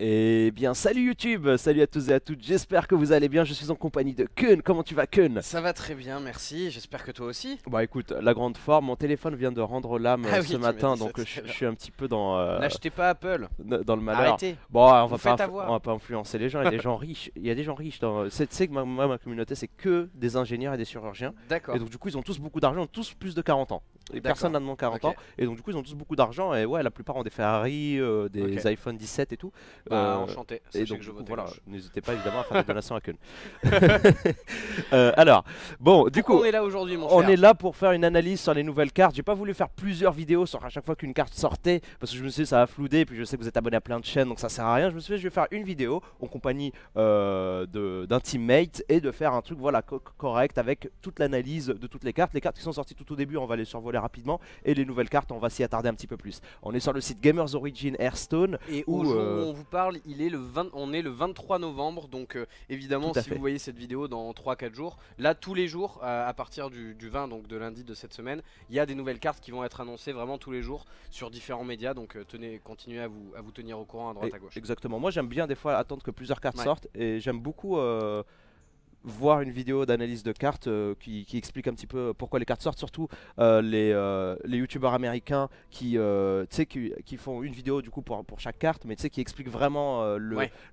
Eh bien, salut YouTube, salut à tous et à toutes, j'espère que vous allez bien, je suis en compagnie de Kun, comment tu vas Kun Ça va très bien, merci, j'espère que toi aussi Bah écoute, la grande forme, mon téléphone vient de rendre l'âme ah euh, ce matin, donc je, suis un petit peu dans... Euh, N'achetez pas Apple Dans le malheur. Arrêtez Bon, on va, pas on va pas influencer les gens, il y a des gens riches, il y a des gens riches dans... Euh, tu sais que ma, communauté c'est que des ingénieurs et des chirurgiens. D'accord. Et donc du coup ils ont tous beaucoup d'argent, tous plus de 40 ans. Et personne n'a de moins 40 ans. Et donc, du coup, ils ont tous beaucoup d'argent. Et ouais, la plupart ont des Ferrari, euh, des iPhone 17 et tout. Bah, euh, enchanté. Et donc, que je voilà, n'hésitez pas évidemment à faire des donations à Kun. Euh, alors, bon, du coup. On est là aujourd'hui, mon On est là pour faire une analyse sur les nouvelles cartes. J'ai pas voulu faire plusieurs vidéos sur à chaque fois qu'une carte sortait. Parce que je me suis dit, ça va flouder. Puis je sais que vous êtes abonné à plein de chaînes. Donc, ça sert à rien. Je me suis dit, je vais faire une vidéo en compagnie d'un teammate et de faire un truc, voilà, correct avec toute l'analyse de toutes les cartes. Les cartes qui sont sorties tout au début, on va les survoler rapidement. Et les nouvelles cartes, on va s'y attarder un petit peu plus. On est sur le site Gamers Origin airstone Et où, euh, on vous parle, il est le 20... on est le 23 novembre. Donc euh, évidemment, si vous voyez cette vidéo dans 3-4 jours, là tous les jours, euh, à partir du, 20, donc de lundi de cette semaine, il y a des nouvelles cartes qui vont être annoncées vraiment tous les jours sur différents médias. Donc tenez, continuez à vous, à vous tenir au courant à droite à gauche. Exactement. Moi j'aime bien des fois attendre que plusieurs cartes sortent et j'aime beaucoup voir une vidéo d'analyse de cartes euh, qui, explique un petit peu pourquoi les cartes sortent, surtout euh, les, euh, les youtubeurs américains qui, qui, font une vidéo du coup pour, chaque carte, mais qui expliquent vraiment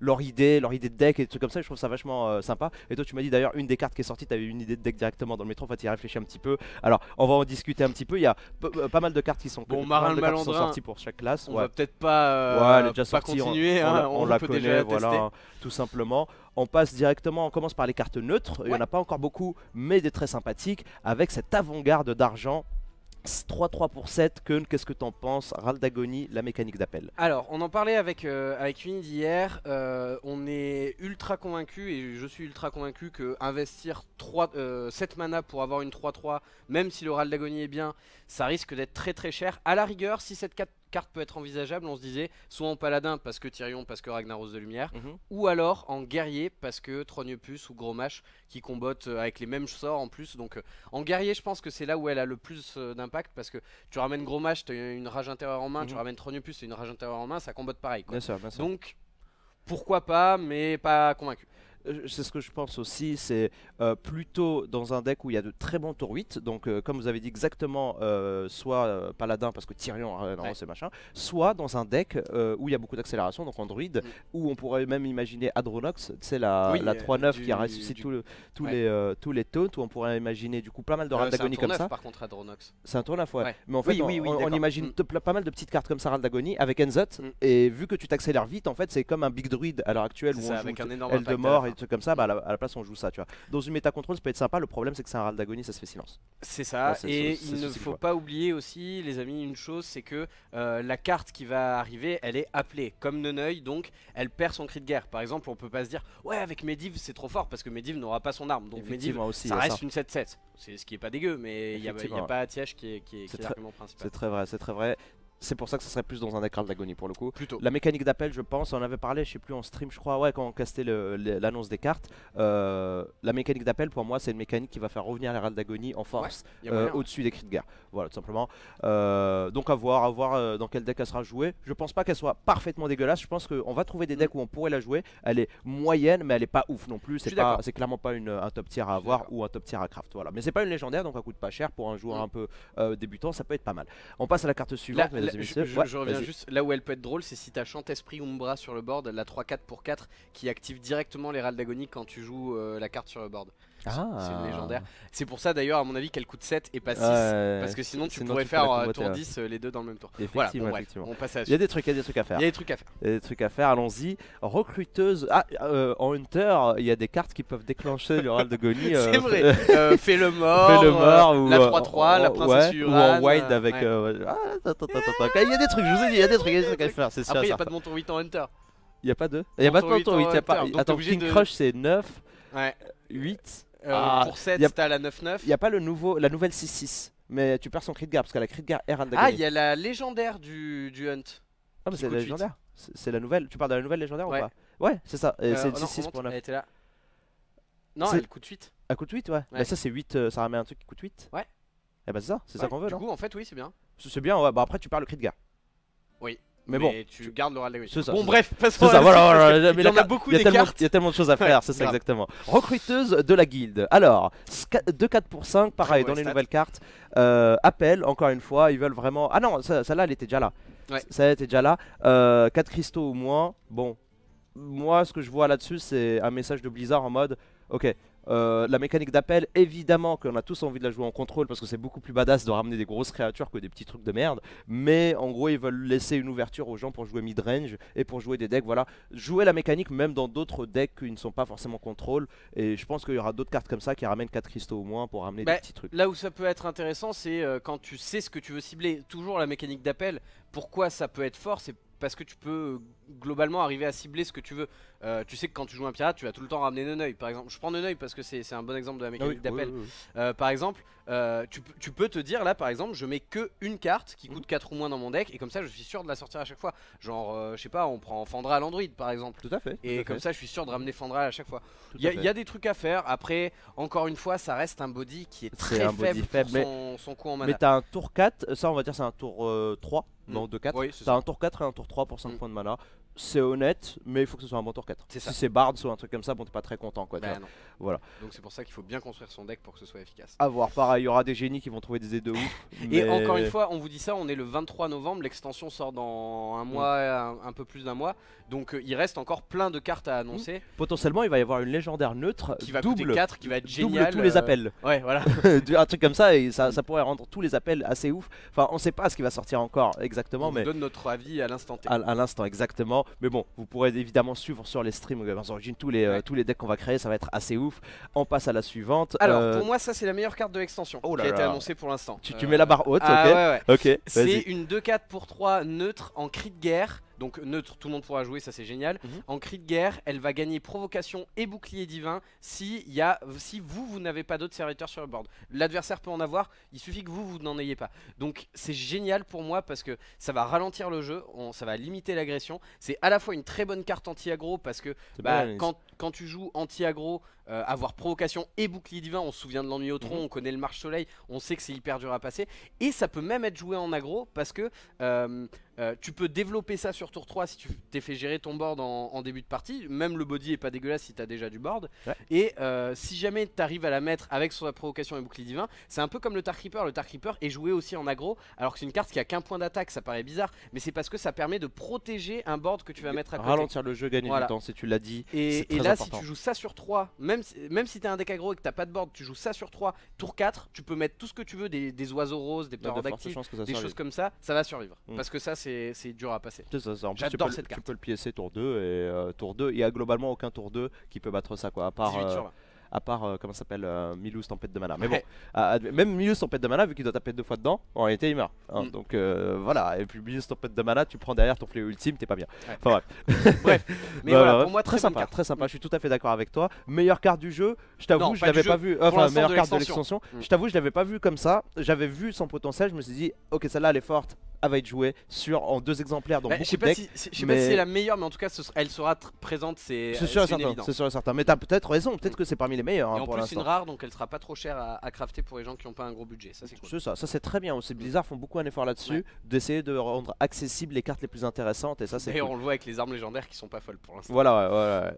leur idée, leur idée de deck et des trucs comme ça, je trouve ça vachement sympa. Et toi tu m'as dit d'ailleurs une des cartes qui est sortie, tu avais une idée de deck directement dans le métro, en fait il réfléchit un petit peu. Alors on va en discuter un petit peu, il y a pas mal de cartes qui sont, bon, de sorties pour chaque classe. On va peut-être pas, continuer, on, hein, la peut voilà, hein, tout simplement. On passe directement, on commence par les cartes neutres. Il n'y en a pas encore beaucoup, mais des très sympathiques. Avec cette avant-garde d'argent 3-3 pour 7, que qu'est-ce que t'en penses Râle d'agonie, la mécanique d'appel Alors, on en parlait avec, euh, avec hier, euh, on est ultra convaincu, et je suis ultra convaincu que investir 3, 7 euh, mana pour avoir une 3-3, même si le râle d'agonie est bien, ça risque d'être très très cher. À la rigueur, si cette, carte carte peut être envisageable, on se disait, soit en paladin parce que Tyrion, parce que Ragnaros de Lumière, mhm. ou alors en guerrier parce que Trognepus ou Gros qui combattent euh, avec les mêmes sorts en plus. Donc euh, en guerrier, je pense que c'est là où elle a le plus euh, d'impact parce que tu ramènes Gros tu as une rage intérieure en main, tu -hmm. tu ramènes Trognepus, une rage intérieure en main, ça combatte pareil. Quoi. Donc pourquoi pas, mais pas convaincu. Euh, c'est ce que je pense aussi, c'est euh, plutôt dans un deck où il y a de très bons tours 8, donc euh, comme vous avez dit exactement, soit Paladin parce que Tyrion, c'est machin, soit dans un deck où il y a beaucoup d'accélération, donc en druide, mm. où on pourrait même imaginer Adronox, c'est la, la 3-9 qui a ressuscité tout tous, les, tous les taunts, où on pourrait imaginer du coup pas mal de Raldagoni comme 9, ça. par contre Adronox. C'est un tour 9, ouais. Mais en fait, on, imagine mm. pas mal de petites cartes comme ça Raldagoni avec Enzot, mm. et vu que tu t'accélères vite, en fait, c'est comme un big druide à l'heure actuelle où on avec un énorme de mort et comme ça, bah, à, la, place on joue ça, tu vois. Dans une méta contrôle, ça peut être sympa, le problème c'est que c'est un râle d'agonie, ça se fait silence. C'est ça, et il ne faut pas oublier aussi, les amis, une chose, c'est que euh, la carte qui va arriver, elle est appelée, comme Neneuil, donc elle perd son cri de guerre. Par exemple, on peut pas se dire, ouais, avec Medivh c'est trop fort, parce que Medivh n'aura pas son arme, donc Medivh, ça reste une 7-7. C'est ce qui est pas dégueu, mais il n'y a, pas atiège qui est, qui est, qui est l'argument principal. C'est très vrai, c'est très vrai. C'est pour ça que ça serait plus dans un deck ral d'agonie pour le coup. Plutôt. La mécanique d'appel, je pense, on avait parlé, je sais plus, en stream, je crois, ouais, quand on castait l'annonce des cartes. Euh, la mécanique d'appel, pour moi, c'est une mécanique qui va faire revenir ral d'agonie en force euh, au-dessus des cris de guerre. Voilà, tout simplement. Euh, donc à voir, à voir dans quel deck elle sera jouée. Je pense pas qu'elle soit parfaitement dégueulasse. Je pense qu'on va trouver des mm. decks où on pourrait la jouer. Elle est moyenne, mais elle est pas ouf non plus. C'est clairement pas une, un top tier à avoir ou un top tier à craft. Voilà. Mais c'est pas une légendaire, donc elle coûte pas cher. Pour un joueur mm. un peu débutant, ça peut être pas mal. On passe à la carte suivante. Je, reviens juste là où elle peut être drôle, c'est si t'as Chant Esprit Umbra sur le board, la 3-4 pour 4 qui active directement les râles d'agonie quand tu joues euh, la carte sur le board. C'est légendaire. C'est pour ça d'ailleurs, à mon avis, qu'elle coûte 7 et pas 6. parce que sinon, tu pourrais faire tour 10 les deux dans le même tour. Effectivement, Il y a des trucs, à faire. Il y a des trucs à faire. Il y a des trucs à faire, allons-y. Recruteuse. Ah, en Hunter, il y a des cartes qui peuvent déclencher le de Goni. C'est vrai. fais le mort. Fais le mort. la 3-3, la princesse Ou en Wild avec. Ah, attends, Il y a des trucs, je vous ai dit, il y a des trucs, à faire. C'est Après, il n'y a pas de montant 8 en Hunter. Il n'y a pas de Il n'y a pas de montant 8. Attends, King Crush, c'est 9. Ouais. 8 euh, ah, pour 7, t'as la 9-9. Il n'y a pas le nouveau, la nouvelle 6-6, mais tu perds son crit de parce qu'elle a crit de gare R Ah, il y a la légendaire du, Hunt. Non ah, mais c'est la légendaire. C'est la nouvelle. Tu parles de la nouvelle légendaire ou pas Ouais, c'est ça. Euh, c'est 6-6 pour 9. Elle Non, elle coûte 8. Elle coûte 8, ouais. Mais bah, ça, c'est 8. Euh, ça ramène un truc qui coûte 8. Ouais. Et eh bah, ben, c'est ça. C'est ça qu'on veut. Du coup, en fait, oui, c'est bien. C'est bien, ouais. Bah, après, tu perds le crit de Oui mais, bon, tu gardes le Real Bon, bref, parce ça, voilà, il y en a Il y, a tellement de choses à faire, c'est ça, exactement. Recruteuse de la guilde. Alors, 2 4 pour 5, pareil, dans les nouvelles cartes. Euh, appel, encore une fois, ils veulent vraiment. Ah non, celle-là, elle était déjà là. Ouais. Ça, était déjà là. Euh, 4 cristaux au moins. Bon, moi, ce que je vois là-dessus, c'est un message de Blizzard en mode Ok, euh, la mécanique d'appel, évidemment qu'on a tous envie de la jouer en contrôle parce que c'est beaucoup plus badass de ramener des grosses créatures que des petits trucs de merde. Mais en gros, ils veulent laisser une ouverture aux gens pour jouer mid-range et pour jouer des decks. Voilà, jouer la mécanique même dans d'autres decks qui ne sont pas forcément contrôle. Et je pense qu'il y aura d'autres cartes comme ça qui ramènent 4 cristaux au moins pour ramener des bah, petits trucs. Là où ça peut être intéressant, c'est euh, quand tu sais ce que tu veux cibler. Toujours la mécanique d'appel, pourquoi ça peut être fort, c'est parce que tu peux euh, globalement arriver à cibler ce que tu veux. Euh, tu sais que quand tu joues un pirate, tu vas tout le temps ramener Neneuil, par exemple. Je prends Neneuil parce que c'est un bon exemple de la mécanique ah d'appel. Euh, par exemple, tu, peux te dire là, par exemple, je mets que une carte qui coûte 4 mhm. ou moins dans mon deck, et comme ça, je suis sûr de la sortir à chaque fois. Genre, je sais pas, on prend à l'Android par exemple. Tout à fait. Et comme ça, je suis sûr de ramener Fandra à chaque fois. Il y, a des trucs à faire. Après, encore une fois, ça reste un body qui est, très faible, son, mais... en mana. Mais t'as un tour 4, ça on va dire c'est un tour 3 non, 2-4. Mm. T'as un tour 4 et un tour 3 pour 5 mm. points de mana c'est honnête, mais il faut que ce soit un bon tour 4. Si c'est Bard ou un truc comme ça, bon, t'es pas très content. quoi. Bah voilà. Donc c'est pour ça qu'il faut bien construire son deck pour que ce soit efficace. À voir, pareil, il y aura des génies qui vont trouver des aides de ouf. Et encore une fois, on vous dit ça, on est le 23 novembre, l'extension sort dans un mois, mm. un, peu plus d'un mois. Donc euh, il reste encore plein de cartes à mm. annoncer. Potentiellement, il va y avoir une légendaire neutre qui va double 4, qui va être géniale. tous les euh, appels. Ouais, voilà. un truc comme ça, et ça, pourrait rendre tous les appels assez ouf. Enfin, on sait pas ce qui va sortir encore exactement. On mais... donne notre avis à l'instant T. à l'instant, exactement. Mais bon, vous pourrez évidemment suivre sur les streams Gamers euh, Origin tous les, euh, tous les decks qu'on va créer, ça va être assez ouf. On passe à la suivante. Alors, euh, pour moi, ça c'est la meilleure carte de l'extension oh qui a été annoncée pour l'instant. Tu, mets la barre haute, ah ok, C'est une 2-4 pour 3 neutre en cri de guerre. Donc neutre, tout le monde pourra jouer, ça c'est génial. Mhm. En cri de guerre, elle va gagner provocation et bouclier divin si, y si vous, vous n'avez pas d'autres serviteurs sur le board. L'adversaire peut en avoir, il suffit que vous, vous n'en ayez pas. Donc c'est génial pour moi parce que ça va ralentir le jeu, ça va limiter l'agression. C'est à la fois une très bonne carte anti-agro parce que bah, quand, quand tu joues anti-agro, euh, avoir provocation et bouclier divin, on se souvient de l'ennui au tronc, mhm. on connaît le marche-soleil, on sait que c'est hyper dur à passer, et ça peut même être joué en aggro, parce que euh, euh, tu peux développer ça sur tour 3 si tu t'es fait gérer ton board en, début de partie, même le body est pas dégueulasse si t'as déjà du board, et si jamais t'arrives à la mettre avec sur la provocation et bouclier divin, c'est un peu comme le Tar Creeper, le Tar Creeper est joué aussi en aggro, alors que c'est une carte qui a qu'un point d'attaque, ça paraît bizarre, mais c'est parce que ça permet de protéger un board que tu vas mettre à côté. Ralentir le jeu, gagner du temps, si tu l'as dit, et, là si tu joues ça sur 3, même même si, t'es un deck aggro et que t'as pas de board, tu joues ça sur 3, tour 4, tu peux mettre tout ce que tu veux, des, oiseaux roses, des peurs de des choses comme ça, ça va survivre. Mm. Parce que ça, c'est dur à passer. J'adore cette carte. Tu peux le piécer tour 2 et euh, tour 2, il y a globalement aucun tour 2 qui peut battre ça, quoi, à part à part, euh, comment comment s'appelle, euh, Milus Tempête de Mana. Mais bon, même Milou's Tempête de Mana, vu qu'il doit taper deux fois dedans, en réalité il meurt. Hein. Mm. Donc euh, voilà, et puis Milus Tempête de Mana, tu prends derrière ton fléau ultime, t'es pas bien. Enfin bref. bref, mais bah, voilà, bah, pour moi, très, sympa, très sympa, je suis tout à fait d'accord avec toi. Meilleure carte du jeu, je t'avoue, je l'avais pas vu. Enfin, meilleure carte de l'extension. Mm. je t'avoue, je l'avais pas vu comme ça. J'avais vu son potentiel, je me suis dit, ok, celle-là elle est forte, va être joué sur, en deux exemplaires dans bah, beaucoup de je sais pas si c'est la meilleure, mais en tout cas, elle sera présente, c'est sûr et certain. C'est sûr certain. Mais t'as peut-être raison, peut-être mm. que c'est parmi les meilleurs. Et hein, en plus plus, une rare, donc elle sera pas trop chère à, crafter pour les gens qui n'ont pas un gros budget. Ça, c'est ça, c'est très bien. Aussi, mm. Blizzard font beaucoup un effort là-dessus d'essayer de rendre accessibles les cartes les plus intéressantes. Et ça, c'est. et on le voit avec les armes légendaires qui sont pas folles pour l'instant. Voilà,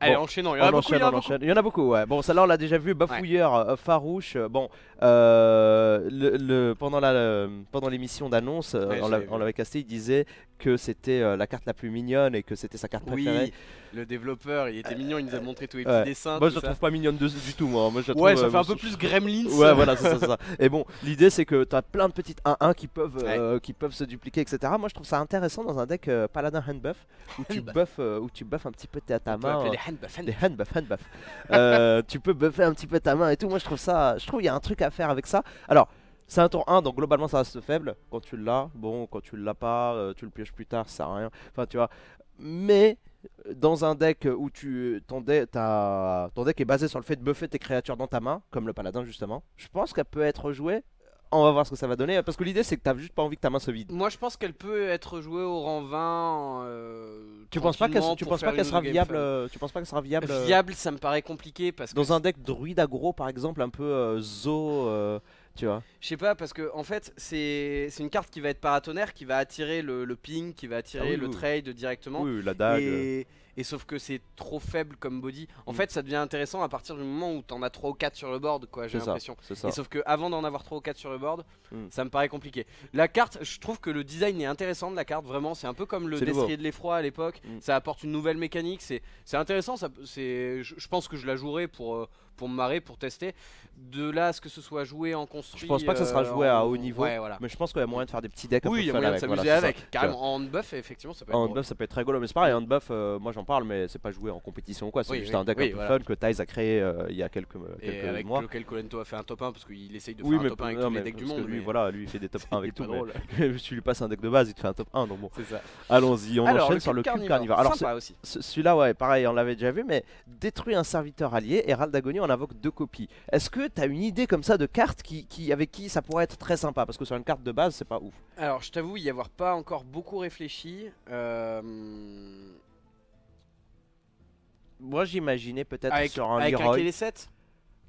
Allez, enchaînons il y en a beaucoup. Il y en a beaucoup, Bon, ça là on l'a déjà vu, bafouilleur, euh, farouche. Bon, euh, le, pendant l'émission d'annonce, euh, on l'avait casté, il disait que c'était euh, la carte la plus mignonne et que c'était sa carte préférée. Oui, le développeur, il était mignon, il nous a euh, montré tous les petits dessins. Moi, je la trouve pas mignonne du tout, moi. moi je ouais, ça euh, fait un peu plus gremlins. Ouais, voilà, ça, Et bon, l'idée, c'est que tu as plein de petites 1-1 qui, peuvent qui peuvent se dupliquer, etc. Moi, je trouve ça intéressant dans un deck Paladin Handbuff, où tu buffes où tu un petit peu ta, main. tu peux buffer un petit peu ta main et tout. Moi, je trouve ça, je trouve il y a un truc à faire avec ça. Alors, c'est un tour 1, donc globalement ça reste faible. Quand tu l'as, bon, quand tu l'as pas, euh, tu le pioches plus tard, ça sert à rien. Enfin, tu vois. Mais euh, dans un deck où tu, ton, qui deck est basé sur le fait de buffer tes créatures dans ta main, comme le paladin justement, je pense qu'elle peut être jouée. On va voir ce que ça va donner, parce que l'idée c'est que t'as juste pas envie que ta main se vide. Moi je pense qu'elle peut être jouée au rang 20. Euh, tu penses pas qu'elle tu penses pas qu'elle sera viable Tu penses pas qu'elle sera viable Viable, ça me paraît compliqué parce que dans un deck druide aggro, par exemple, un peu zo je sais pas, parce que en fait, c'est une carte qui va être paratonnerre, qui va attirer le, ping, qui va attirer ah le trade directement. Oui, la dague. Et, sauf que c'est trop faible comme body. En mm. fait, ça devient intéressant à partir du moment où t'en as 3 ou 4 sur le board, quoi, j'ai l'impression. Et sauf que avant d'en avoir 3 ou 4 sur le board, mm. ça me paraît compliqué. La carte, je trouve que le design est intéressant de la carte, vraiment. C'est un peu comme le destrier de l'effroi à l'époque. Mm. Ça apporte une nouvelle mécanique. C'est intéressant. je, pense que je la jouerai pour. Euh, pour me marrer, pour tester. De là à ce que ce soit joué en construit. Je pense pas que ce sera euh, joué à haut niveau, mais je pense qu'il y a moyen de faire des petits decks. Oui, il y a moyen de s'amuser avec. Carrément, en buff, effectivement, ça peut être. En buff, ça peut être rigolo, mais c'est pareil, en buff, euh, moi j'en parle, mais c'est pas joué en compétition ou quoi. C'est juste un deck un peu fun que Thais a créé euh, il y a quelques, quelques avec mois. Lequel Colento a fait un top 1 parce qu'il essaye de faire un top 1 avec tous les decks du monde. Lui, voilà, lui il fait des top 1 avec tout. mais Tu lui passes un deck de base, il te fait un top 1, donc bon. Allons-y, on enchaîne sur le cube carnivore. Alors, celui-là, ouais, pareil, on l'avait déjà vu, mais détruit un serviteur allié, et on invoque deux copies. Est-ce que tu as une idée comme ça de carte qui, avec qui ça pourrait être très sympa Parce que sur une carte de base, c'est pas ouf. Alors, je t'avoue y avoir pas encore beaucoup réfléchi. Euh, Moi, j'imaginais peut-être sur un Avec un Quel 7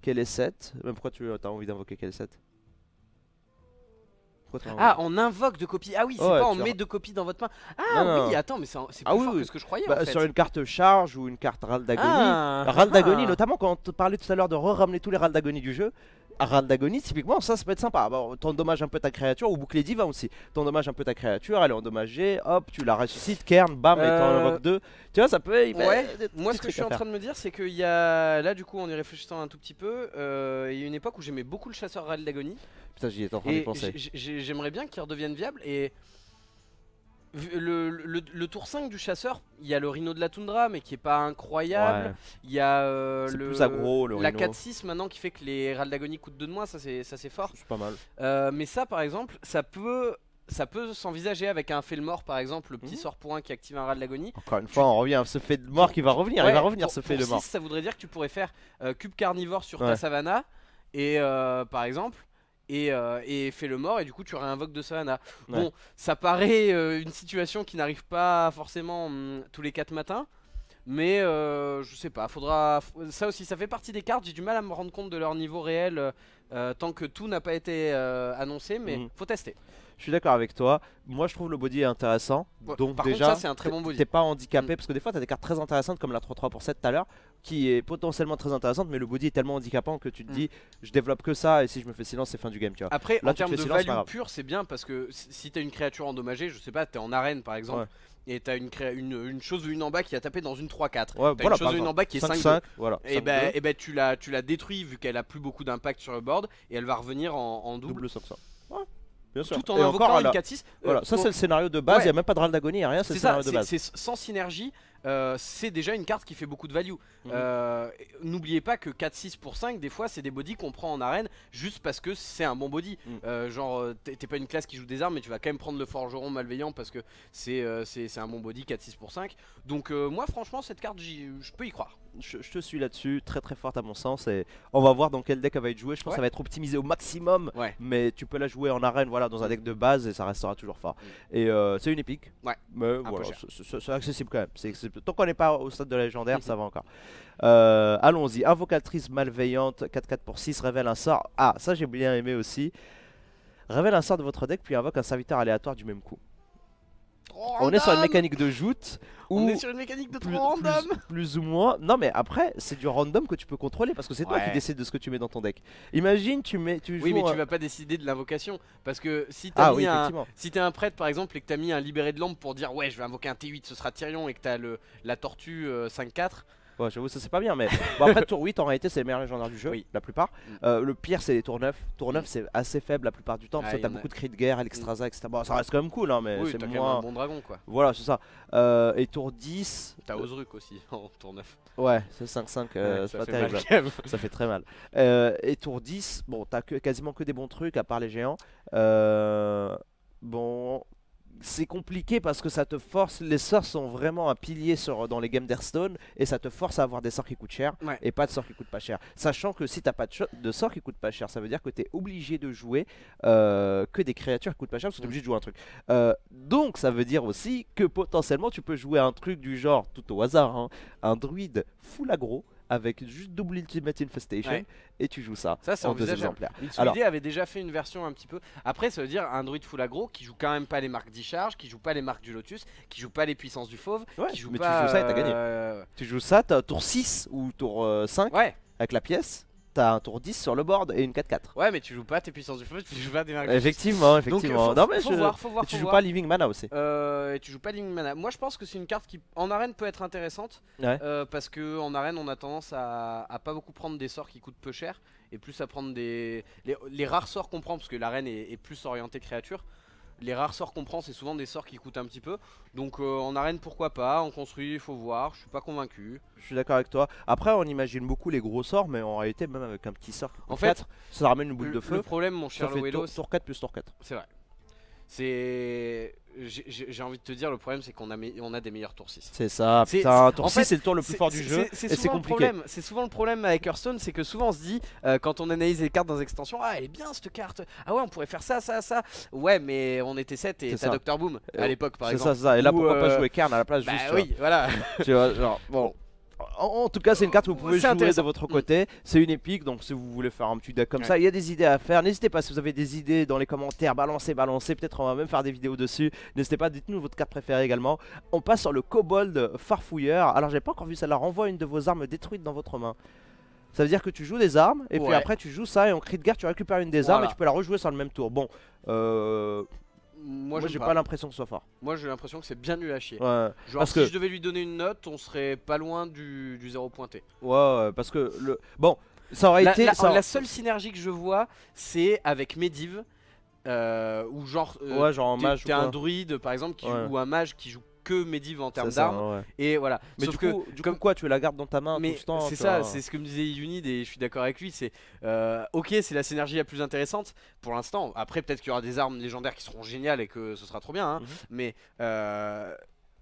est 7 Mais pourquoi tu as envie d'invoquer est 7 ah, on invoque deux copies. Ah oui, c'est pas on met deux copies dans votre main. Ah oui, attends, mais c'est ah plus ah, oui, fort que ce que je croyais. en bah, fait. Sur une carte charge ou une carte ral d'agonie ah. Ral d'agonie ah. notamment quand on parlait tout à l'heure de re-ramener tous les d'agonie du jeu d'agonie typiquement, ça, ça peut être sympa. Bah, t'endommages un peu ta créature, ou boucler diva aussi. T'endommages un peu ta créature, elle est endommagée, hop, tu la ressuscites, Kern, bam, et t'en euh, invoques deux. Tu vois, ça peut. ouais, moi, ce que je suis en train de me dire, c'est qu'il y a. Là, du coup, en y réfléchissant un tout petit peu, euh, il y a une époque où j'aimais beaucoup le chasseur d'agonie Putain, j'y étais en train de penser. J'aimerais bien qu'il redevienne viable et le, le, tour 5 du chasseur, il y a le rhino de la toundra, mais qui est pas incroyable. Il y a euh, le, la 4-6 maintenant qui fait que les râles d'agonie coûtent 2 de moins, ça c'est fort. C'est pas mal. Euh, mais ça par exemple, ça peut ça peut s'envisager avec un fait de mort par exemple, le petit mhm. sort pour 1 qui active un râle d'agonie Encore une fois, on revient à ce fait de mort qui va revenir, il va revenir ce fait de 6, mort. Ça voudrait dire que tu pourrais faire euh, cube carnivore sur ta savana et par exemple et, fais euh, fait le mort et du coup tu réinvoques de Savannah. Bon, ça paraît euh, une situation qui n'arrive pas forcément hum, tous les 4 matins. Mais euh, je sais pas, faudra. Ça aussi, ça fait partie des cartes. J'ai du mal à me rendre compte de leur niveau réel tant que tout n'a pas été annoncé, mais mhm. faut tester je suis d'accord avec toi. Moi, je trouve le body intéressant. donc déjà, c'est un très bon body. T'es pas handicapé mm. parce que des fois, t'as des cartes très intéressantes comme la 3-3 pour 7 tout à l'heure, qui est potentiellement très intéressante, mais le body est tellement handicapant que tu te mm. dis, je développe que ça et si je me fais silence, c'est fin du game. Tu Après, Là, en termes de silence, value pure, c'est bien parce que si t'as une créature endommagée, je sais pas, t'es en arène par exemple. et t'as une, une, une, chose une en bas qui a tapé dans une 3-4. une chose une en bas qui est 5-5. Voilà, et eh ben bah, tu la tu la détruis vu qu'elle a plus beaucoup d'impact sur le board et elle va revenir en, en double. double Bien sûr. Tout en et invoquant encore, une euh, 4-6. Voilà, ça c'est le scénario de base, il ouais. n'y a même pas de ral d'agonie, il n'y a rien, c'est le scénario de base. C'est sans synergie, euh, c'est déjà une carte qui fait beaucoup de value. Mhm. Euh, n'oubliez pas que 4-6 pour 5, des fois, c'est des bodies qu'on prend en arène juste parce que c'est un bon body. Mhm. Euh, genre, t'es pas une classe qui joue des armes, mais tu vas quand même prendre le forgeron malveillant parce que c'est un bon body 4-6 pour 5. Donc, moi, franchement, cette carte, je peux y croire. Je, te suis là-dessus, très très forte à mon sens. Et on va voir dans quel deck elle va être jouée. Je pense que ça va être optimisé au maximum. Mais tu peux la jouer en arène, voilà, dans un deck de base et ça restera toujours fort. Mm. Et c'est une épique. Mais c'est accessible quand même. Tant qu'on n'est pas au stade de légendaire, mhm. ça va encore. Euh, allons-y. Invocatrice malveillante, 4-4 pour 6, révèle un sort. Ah, ça j'ai bien aimé aussi. Révèle un sort de votre deck, puis invoque un serviteur aléatoire du même coup. Oh, on est sur une mécanique de joute on est sur une mécanique de trop random plus, ou moins. Non mais après, c'est du random que tu peux contrôler parce que c'est toi qui décides de ce que tu mets dans ton deck. Imagine, tu mets... Tu oui mais tu vas pas décider de l'invocation parce que si t'as ah un... t'es un prêtre par exemple et que t'as mis un libéré de lampe pour dire ouais je vais invoquer un T8 ce sera Tyrion et que t'as le... la tortue 5-4, euh, Bon, j'avoue, ça c'est pas bien, mais bon, après, tour 8 en réalité, c'est les meilleurs légendaires du jeu, oui. la plupart. Mm. Euh, le pire, c'est les tours 9. Tour 9, c'est assez faible la plupart du temps, parce que ah, t'as beaucoup de cris de guerre, Alexstrasza, mm. etc. Bon, ça reste quand même cool, hein, mais oui, c'est moins. un bon dragon, quoi. Voilà, c'est ça. Euh, et tour 10. T'as euh, Osruk aussi en tour 9. Ouais, c'est 5-5, c'est pas terrible. ça fait très mal. et tour 10, bon, t'as quasiment que des bons trucs, à part les géants. Bon, c'est compliqué parce que ça te force. Les sorts sont vraiment un pilier dans les games d'Airstone et ça te force à avoir des sorts qui coûtent cher et pas de sorts qui coûtent pas cher. Sachant que si t'as pas de, de, sorts qui coûtent pas cher, ça veut dire que es obligé de jouer euh, que des créatures qui coûtent pas cher parce que t'es obligé de jouer un truc. Euh, donc ça veut dire aussi que potentiellement tu peux jouer un truc du genre tout au hasard, hein, un druide full aggro avec juste double Ultimate Infestation et tu joues ça, ça en deux exemplaires. il avait déjà fait une version un petit peu. Après, ça veut dire un druide full aggro qui joue quand même pas les marques d'e-charge qui joue pas les marques du Lotus, qui joue pas les puissances du Fauve, qui joue mais Tu joues ça et t'as gagné. Euh, tu joues ça, t'as tour 6 ou tour 5 euh, avec la pièce t'as un tour 10 sur le board et une 4-4. Ouais, mais tu joues pas tes puissances du feu, tu joues pas des marques. Effectivement, effectivement. tu joues pas Living Mana aussi. Euh, tu joues pas Living Mana. Moi, je pense que c'est une carte qui en arène peut être intéressante euh, parce que en arène, on a tendance à, pas beaucoup prendre des sorts qui coûtent peu cher et plus à prendre des les, rares sorts qu'on prend parce que l'arène est, est plus orientée créature les rares sorts qu'on prend, c'est souvent des sorts qui coûtent un petit peu. Donc euh, en arène, pourquoi pas On construit, il faut voir. Je suis pas convaincu. Je suis d'accord avec toi. Après, on imagine beaucoup les gros sorts, mais en réalité, même avec un petit sort en fait, ça ramène une boule de feu. Le problème, mon cher Loedo, tour 4 plus tour 4. C'est vrai. C'est j'ai envie de te dire, le problème c'est qu'on a, on a des meilleurs tours 6. C'est ça, putain, tour 6 c'est le tour le plus fort du jeu et c'est compliqué. C'est souvent le problème avec Hearthstone, c'est que souvent on se dit, euh, quand on analyse les cartes dans les extensions, ah elle est bien cette carte, ah ouais on pourrait faire ça, ça, ça. Ouais, mais on était 7 et t'as Doctor Boom à euh, l'époque par exemple. C'est ça, et là pourquoi pas euh, jouer Kern à la place bah, juste. oui, voilà. tu vois, genre, bon en, tout cas, c'est une carte que vous pouvez jouer de votre mm. côté. C'est une épique, donc si vous voulez faire un petit deck comme ça, il y a des idées à faire. N'hésitez pas, si vous avez des idées dans les commentaires, balancez, balancez. Peut-être on va même faire des vidéos dessus. N'hésitez pas, dites-nous votre carte préférée également. On passe sur le Kobold Farfouilleur. Alors, j'ai pas encore vu ça. La renvoie une de vos armes détruites dans votre main. Ça veut dire que tu joues des armes, et puis après tu joues ça, et en cri de guerre, tu récupères une des armes, et tu peux la rejouer sur le même tour. Bon, euh, moi, j'ai pas, l'impression que ce soit fort. Moi j'ai l'impression que c'est bien nul à chier. Ouais, Genre si que... je devais lui donner une note, on serait pas loin du, du zéro pointé. Ouais, parce que le bon, ça aurait été la, seule synergie que je vois, c'est avec Medivh euh, ou genre euh, ouais, genre un mage t'es un druide par exemple ou un mage qui joue que Medivh en termes d'armes. Et voilà. Mais du coup, comme quoi, tu la gardes dans ta main tout le temps. C'est ça, c'est ce que me disait Unid et je suis d'accord avec lui. C'est euh, ok, c'est la synergie la plus intéressante pour l'instant. Après, peut-être qu'il y aura des armes légendaires qui seront géniales et que ce sera trop bien. Hein. Mhm. Mais euh,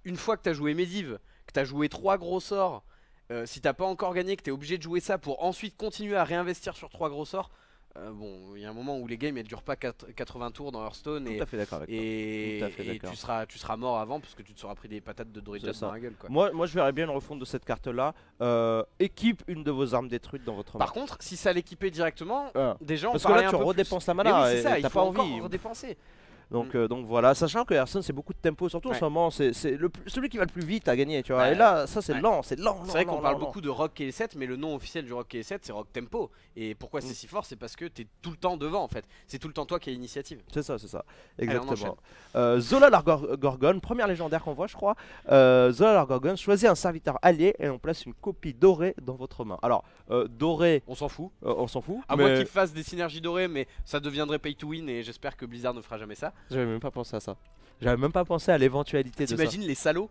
une fois que t'as joué Medivh, que t'as joué trois gros sorts. Euh, si t'as pas encore gagné, que t'es obligé de jouer ça pour ensuite continuer à réinvestir sur trois gros sorts, euh, bon, il y a un moment où les games elles durent pas 80 tours dans Hearthstone et, et, et tu seras tu seras mort avant parce que tu te seras pris des patates de Doritos dans la gueule Moi moi je verrais bien une refonte de cette carte là. Euh, équipe une de vos armes détruites dans votre main. Par contre, si ça l'équipait directement, euh. déjà on parce que là tu redépenses la mana et ça, t'as pas envie. redépenser. Donc, mm. euh, donc voilà, sachant que Ayrton c'est beaucoup de tempo, surtout en ce moment, c'est celui qui va le plus vite à gagner, tu vois. Et là, ça c'est lent, c'est lent. c'est vrai qu'on parle beaucoup de Rock ks 7 mais le nom officiel du Rock et 7 c'est Rock Tempo. Et pourquoi mm. c'est si fort C'est parce que t'es tout le temps devant en fait. C'est tout le temps toi qui as l'initiative. C'est ça, c'est ça. Exactement. Euh, Zola Largorgon, première légendaire qu'on voit, je crois. Euh, Zola Largorgon, Choisis un serviteur allié et on place une copie dorée dans votre main. Alors, dorée. On s'en fout. on s'en fout. À moins qu'il fasse des synergies dorées, mais ça deviendrait pay to win et j'espère que Blizzard ne fera jamais ça. J'avais même pas pensé à ça. J'avais même pas pensé à l'éventualité de ça. T'imagines les salauds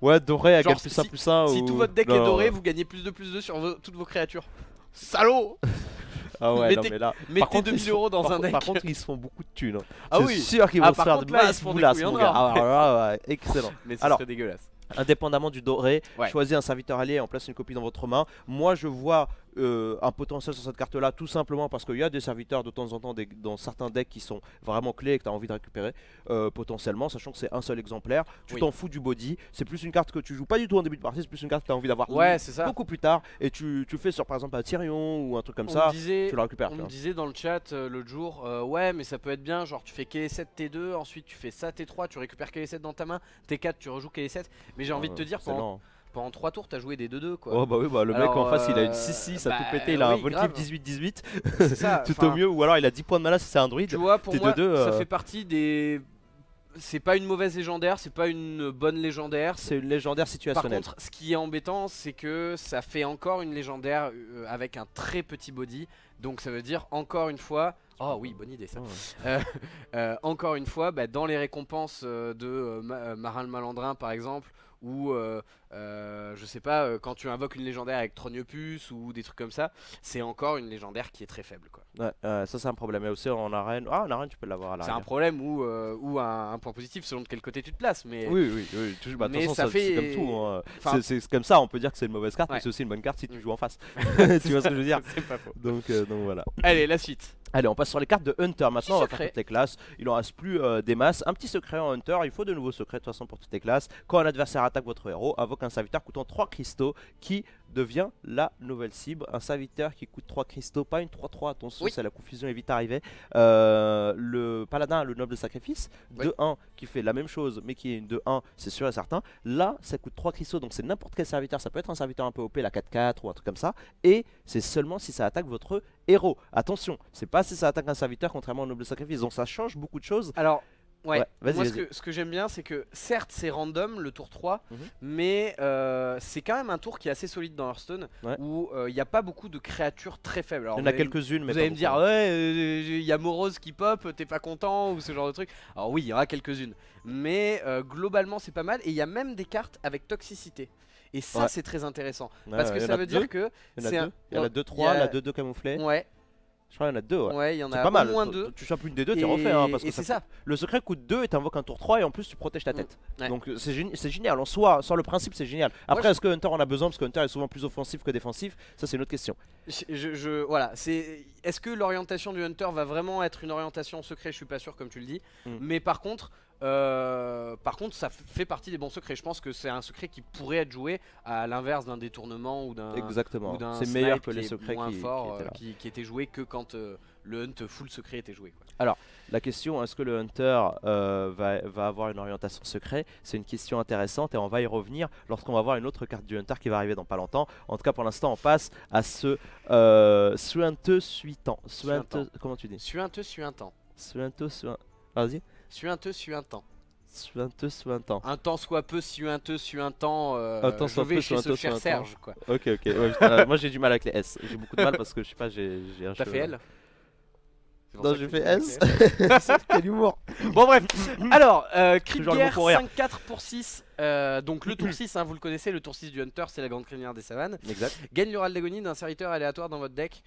Ouais, doré à gagne plus 1 plus 1. Si tout votre deck est doré, euh. vous gagnez plus de plus 2 sur toutes vos créatures. Salaud Ah ouais, non mais là. Mettez 2000 euros dans un deck. Par contre, ils se font beaucoup de thunes. Hein. Ah oui C'est sûr qu'ils ah, vont se faire de masse boulasse, mon gars. Ah ouais, excellent. Mais c'est serait dégueulasse indépendamment du doré, choisis un serviteur allié et en place une copie dans votre main. Moi, je vois euh, un potentiel sur cette carte là tout simplement parce qu'il y a des serviteurs de temps en temps dans certains decks qui sont vraiment clés et que tu as envie de récupérer euh, potentiellement sachant que c'est un seul exemplaire tu t'en fous du body c'est plus une carte que tu joues pas du tout en début de partie c'est plus une carte que tu as envie d'avoir beaucoup plus tard et tu, tu, fais sur par exemple un Tyrion ou un truc comme ça tu la récupères on me disait dans le chat euh, l'autre jour ouais mais ça peut être bien genre tu fais KS7 T2 ensuite tu fais ça T3 tu récupères k 7 dans ta main T4 tu rejoues KS7 mais j'ai ah envie de te dire pendant 3 tours, t'as joué des 2-2 quoi. Oh bah oui, bah, le mec en face il a une 6-6 euh, bah, péter, il a un Volclip 18-18. tout au mieux, ou alors il a 10 points de malade c'est un druide. Tu vois, pour moi, ça euh. fait partie des. C'est pas une mauvaise légendaire, c'est pas une bonne légendaire. C'est une légendaire situationnelle. Par contre, ce qui est embêtant, c'est que ça fait encore une légendaire euh, avec un très petit body. Donc ça veut dire encore une fois, Oh oui, bonne idée ça. Oh, encore une fois, bah, dans les récompenses de Marin le Malandrin par exemple, ou euh, euh, je sais pas, euh, quand tu invoques une légendaire avec trognopus ou des trucs comme ça, c'est encore une légendaire qui est très faible. Quoi. Ouais, ça c'est un problème. Et aussi en arène, ah tu peux l'avoir à C'est un problème ou ou un, point positif selon de quel côté tu te places. Mais oui, oui, oui. Bah, mais ça, fait... c'est comme tout. Hein. C'est comme ça, on peut dire que c'est une mauvaise carte, mais c'est aussi une bonne carte si tu mm. joues en face. tu vois ce que je veux dire pas faux. Donc, donc voilà. Allez, la suite. Allez, on passe sur les cartes de Hunter. Maintenant, on va faire toutes les classes. Il en reste plus euh, des masses. Un petit secret en Hunter. Il faut de nouveaux secrets de toute façon pour toutes les classes. Quand un adversaire attaque votre héros, invoque un serviteur coûtant 3 cristaux qui devient la nouvelle cible. Un serviteur qui coûte 3 cristaux, pas une 3-3, attention, c'est la confusion est vite arrivée. Euh, le paladin, le noble sacrifice, 2-1 qui fait la même chose mais qui est une 2-1, c'est sûr et certain. Là, ça coûte 3 cristaux, donc c'est n'importe quel serviteur, ça peut être un serviteur un peu OP, la 4-4 ou un truc comme ça. Et c'est seulement si ça attaque votre héros. Attention, c'est pas si ça attaque un serviteur, contrairement au noble sacrifice, donc ça change beaucoup de choses. Alors, Ouais, moi ce que, ce que j'aime bien c'est que certes c'est random le tour 3 mhm. mais euh, c'est quand même un tour qui est assez solide dans Hearthstone où il euh, n'y a pas beaucoup de créatures très faibles. Alors, il y en a quelques-unes mais Vous allez me dire ouais euh, il y a Morose qui pop, t'es pas content ou ce genre de truc. Alors oui il y en a quelques-unes mais globalement c'est pas mal et il y a même des cartes avec toxicité. Et ça c'est très intéressant parce que ça veut dire que... Il y a un... il y a 2-3, la 2-2 camouflée. Ouais je crois qu'il y en a deux. Ouais, il y en a pas mal. moins deux. Tu chopes une des deux, tu refait. Hein, parce c'est ça. Le secret coûte 2 et t'invoques un tour 3 et en plus tu protèges ta mm. tête. Donc euh, c'est génial, En soi, sur le principe, c'est génial. Après, est-ce que Hunter en a besoin Parce que Hunter est souvent plus offensif que défensif. Ça, c'est une autre question. Je, je voilà. Est-ce que l'orientation du Hunter va vraiment être une orientation secret Je suis pas sûr, comme tu le dis. Mm. Mais par contre, euh, par contre, ça fait partie des bons secrets. Je pense que c'est un secret qui pourrait être joué à l'inverse d'un détournement ou d'un. Exactement. C'est meilleur que les secrets qui, fort, euh, qui, était joué que quand euh, le hunt full secret était joué. Alors, la question est-ce que le hunter va, avoir une orientation secret C'est une question intéressante et on va y revenir lorsqu'on va voir une autre carte du hunter qui va arriver dans pas longtemps. En tout cas, pour l'instant, on passe à ce suinteux suitant. Suinteux, comment tu dis Suinteux suintant. Suinteux suintant. Vas-y. Suinteux, suintant. Suinteux, suintant. Un temps soit peu, suinteux, suintant. Euh, un temps soit peu, chez ce cher Serge, quoi. Ok, ok. moi j'ai du mal avec les S. J'ai beaucoup de mal parce que je sais pas, j'ai un T'as fait L non, j'ai fait S. Quel humour. Bon, bref. Alors, euh, 5-4 pour 6. Euh, donc, le tour 6, hein, vous le connaissez, le tour 6 du Hunter, c'est la grande crinière des savanes. Exact. Gagne l'Ural d'agonie d'un serviteur aléatoire dans votre deck.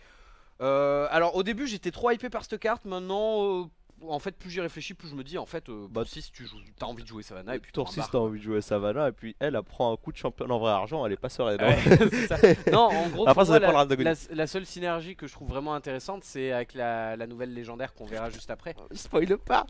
Euh, alors, au début, j'étais trop hypé par cette carte. Maintenant, euh, en fait, plus j'y réfléchis, plus je me dis, en fait, euh, bah, si tu joues, as envie de jouer Savannah, et puis. tu t'as envie de jouer Savannah, et puis elle, apprend un coup de championne en vrai argent, elle est pas sereine. Hein. non, en gros, la, seule synergie que je trouve vraiment intéressante, c'est avec la, nouvelle légendaire qu'on verra juste après. Spoil pas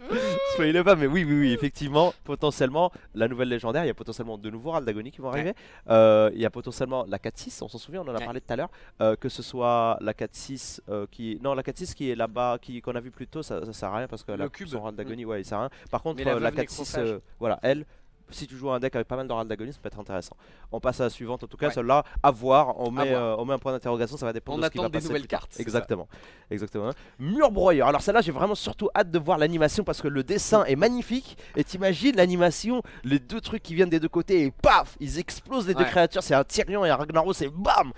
Spoil pas, mais oui, oui, oui, effectivement, potentiellement, la nouvelle légendaire, il y a potentiellement de nouveaux d'agonie qui vont arriver. Euh, il y a potentiellement la 4-6, on s'en souvient, on en a parlé tout à l'heure, euh, que ce soit la 4-6 qui. Non, la 4-6 qui est là-bas, qu'on a vu plus tôt, ça, ça sert à rien parce que la cube son d'agonie, mm. ouais, il sert à rien. Par contre, la, 4-6, euh, euh, voilà, elle, si tu joues un deck avec pas mal de rats d'agonie ça peut être intéressant. On passe à la suivante, en tout cas, celle-là, à voir. On met, euh, on met un point d'interrogation, ça va dépendre de ce qui va nouvelles cartes. Exactement. Exactement. Hein. Mur Alors, celle-là, j'ai vraiment surtout hâte de voir l'animation parce que le dessin est magnifique. Et t'imagines l'animation, les deux trucs qui viennent des deux côtés et paf, ils explosent les deux créatures. C'est un Tyrion et un Ragnaros et bam,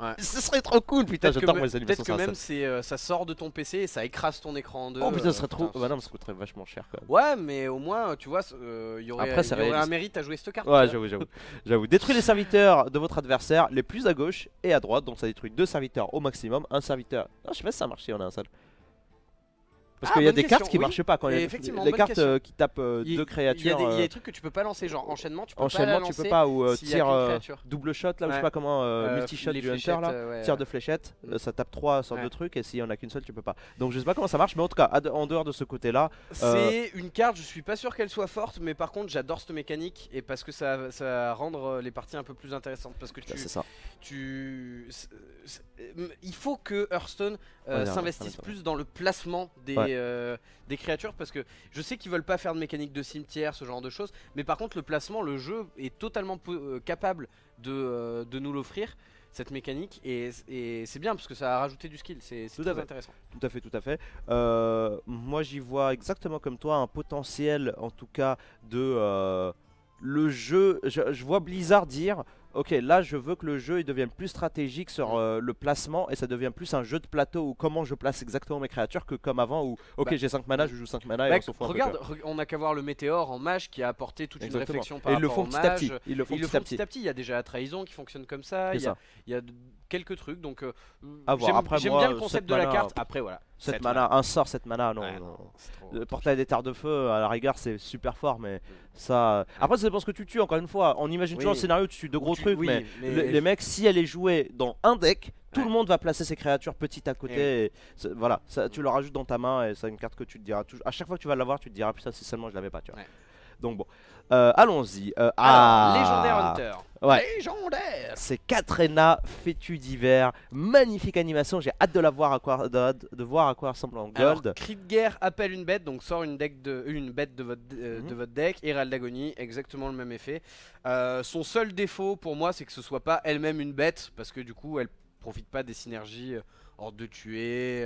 Ouais. Ce serait trop cool, putain, j'adore moi les animations. Peut-être que même euh, ça sort de ton PC et ça écrase ton écran en deux. Oh putain, ça euh, serait trop. bah non, mais ça coûterait vachement cher quand même. Ouais, mais au moins, tu vois, il euh, y aurait, un mérite à jouer cette carte. Ouais, j'avoue, j'avoue. j'avoue. Détruis les serviteurs de votre adversaire, les plus à gauche et à droite. Donc ça détruit deux serviteurs au maximum. Un serviteur. Non, ah, je sais pas si ça marche si on a un seul. Parce qu'il y a ah, des cartes qui marchent pas quand les cartes euh, qui tapent euh, deux créatures. Il y, a euh, des, trucs que tu peux pas lancer, genre enchaînement, tu peux pas la lancer tu peux pas ou si double shot là ou je sais pas comment multi shot du hunter là, de fléchette, ça tape trois sortes de trucs et s'il y en a qu'une seule, tu peux pas. Donc je sais pas comment ça marche, mais en tout cas en dehors de ce côté-là, c'est une carte, je suis pas sûr qu'elle soit forte, mais par contre j'adore cette mécanique et parce que ça, ça va rendre les parties un peu plus intéressantes parce que bah, tu, ça. tu, il faut que Hearthstone s'investisse plus dans le placement des euh, des, créatures parce que je sais qu'ils veulent pas faire de mécanique de cimetière, ce genre de choses. Mais par contre, le placement, le jeu est totalement euh, capable euh, de, nous l'offrir cette mécanique et, c'est bien parce que ça a rajouté du skill, c'est très fait. intéressant. Tout à fait, tout à fait. moi j'y vois exactement comme toi un potentiel en tout cas de le jeu, je vois Blizzard dire ok là je veux que le jeu il devienne plus stratégique sur euh, le placement et ça devient plus un jeu de plateau ou comment je place exactement mes créatures que comme avant où ok bah, j'ai 5 mana je joue 5 mana et on s'en regarde on a qu'à voir le météore en mage qui a apporté toute une réflexion par rapport mage. à ils le font, petit, le à petit. il y a déjà la trahison qui fonctionne comme ça il y, a, il y a quelques trucs. Donc, euh, hmm. j'aime bien le concept de la carte. Hein. Après, voilà. cette mana, un sort cette mana, non. Le Portail des terres de feu, à la rigueur, c'est super fort, mais hmm. ça. Euh, après, ça dépend ce que tu tues, encore une fois. On imagine toujours le scénario, tu tues de gros trucs, mais, les, mecs, si elle est jouée dans un deck, tout le monde va placer ses créatures petites à côté. Eh et voilà, ça, tu le rajoutes dans ta main et c'est une carte que tu te diras. toujours à chaque fois que tu vas l'avoir, tu te diras, putain, si seulement je l'avais pas, tu vois. Donc bon, euh, allons-y. Euh, ah. Légendaire Hunter. Légendaire C'est Katrina Fétu d'hiver. Magnifique animation, j'ai hâte de la voir à quoi, de, voir à quoi ressemble en gold. Alors, de guerre, appelle une bête, donc sort une, deck de, une bête de votre, euh, mhm. deck. Hérald d'agonie, exactement le même effet. Euh, son seul défaut pour moi, c'est que ce soit pas elle-même une bête, parce que du coup, elle profite pas des synergies euh, hors de tuer,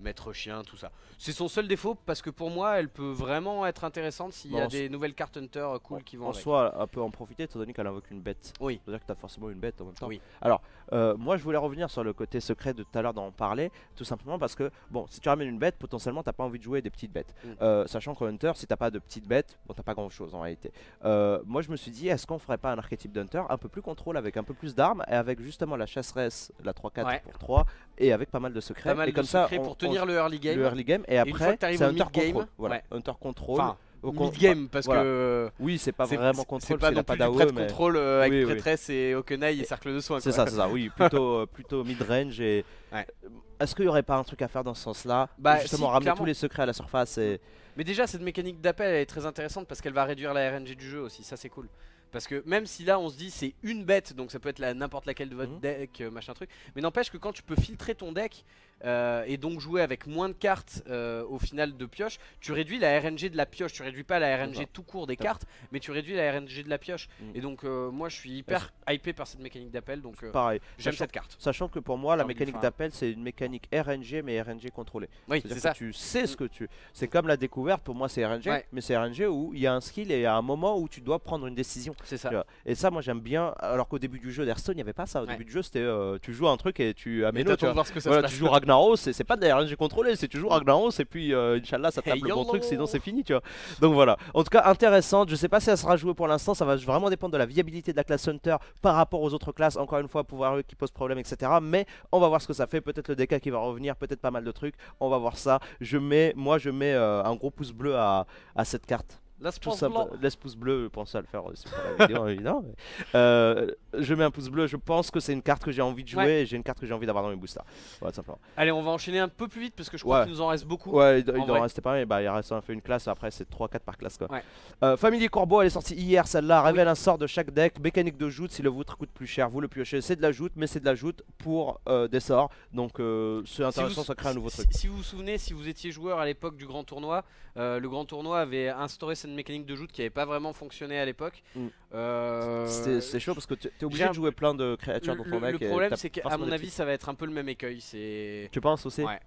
maître chien, tout ça. C'est son seul défaut parce que pour moi, elle peut vraiment être intéressante s'il y a bah, des nouvelles cartes Hunter euh, cool qui vont. En avec. soi, elle peut en profiter étant donné qu'elle invoque une bête. Oui. C'est-à-dire que as forcément une bête en même temps. Oui. Alors, euh, moi je voulais revenir sur le côté secret de tout à l'heure d'en parler, tout simplement parce que, bon, si tu ramènes une bête, potentiellement t'as pas envie de jouer des petites bêtes. Mm. Euh, sachant que Hunter, si t'as pas de petites bêtes, bon, t'as pas grand chose en réalité. moi je me suis dit, est-ce qu'on ferait pas un archétype d'Hunter un peu plus contrôle avec un peu plus d'armes et avec justement la chasseresse, la 3-4 pour 3 et avec pas mal de secrets. comme ça, tenir le early game. early game et après c'est un control. Voilà, hunter control. au mid game parce que oui c'est pas vraiment contrôle c'est pas, pas contrôle euh, avec et et cercle de soins c'est ça c'est ça oui plutôt euh, plutôt mid range et est-ce qu'il y aurait pas un truc à faire dans ce sens là bah, justement ramener tous les secrets à la surface et mais déjà cette mécanique d'appel est très intéressante parce qu'elle va réduire la RNG du jeu aussi ça c'est cool parce que même si là on se dit c'est une bête, donc ça peut être n'importe laquelle de votre mhm. deck, euh, machin truc, mais n'empêche que quand tu peux filtrer ton deck, euh, et donc jouer avec moins de cartes euh, au final de pioche, tu réduis la RNG de la pioche, tu réduis pas la RNG tout court des cartes, mais tu réduis la RNG de la pioche. Mm. Et donc euh, moi je suis hyper hypé par cette mécanique d'appel, donc pareil. j'aime cette carte. Sachant que pour moi la mécanique d'appel c'est une mécanique RNG mais RNG contrôlée. Oui, c'est ça. Que tu sais ce mm. que tu... C'est comme la découverte, pour moi c'est RNG, mais c'est RNG où il y a un skill et il y a un moment où tu dois prendre une décision. C'est ça. Et ça moi j'aime bien, alors qu'au début du jeu d'Airstone il n'y avait pas ça. Au début du jeu c'était tu joues un truc et tu amènes tu joues Ragnaros, c'est pas des j'ai contrôlé c'est toujours Ragnaros et puis euh, Inch'Allah ça tape le bon truc, sinon c'est fini, tu vois. Donc voilà. En tout cas, intéressante. Je sais pas si elle sera jouée pour l'instant, ça va vraiment dépendre de la viabilité de la classe Hunter par rapport aux autres classes. Encore une fois, pouvoir eux qui pose problème, etc. Mais on va voir ce que ça fait. Peut-être le DK qui va revenir, peut-être pas mal de trucs. On va voir ça. Je mets, moi, je mets euh, un gros pouce bleu à cette carte. Laisse pouce, laisse bleu, Pense à le faire vidéo, euh, je mets un pouce bleu, je pense que c'est une carte que j'ai envie de jouer et j'ai une carte que j'ai envie d'avoir dans mes boosters. Voilà, Allez, on va enchaîner un peu plus vite parce que je crois qu'il nous en reste beaucoup. Ouais, il, en restait en pas Mais bah, il reste un fait une classe, après c'est 3-4 par classe. Quoi. des Euh, elle est sortie hier celle-là, révèle un sort de chaque deck, mécanique de joute, si le vôtre coûte plus cher, vous le piochez, c'est de la joute, mais c'est de la joute pour euh, des sorts, donc euh, c'est intéressant, ça crée un nouveau truc. Si vous vous souvenez, si vous étiez joueur à l'époque du grand tournoi, le grand tournoi avait instauré cette une mécanique de joute qui n'avait pas vraiment fonctionné à l'époque. Mm. Euh, c'est chaud parce que tu es obligé de jouer plein de créatures le, ton mec Le problème, c'est qu'à mon avis, ça va être un peu le même écueil. Tu penses aussi ouais.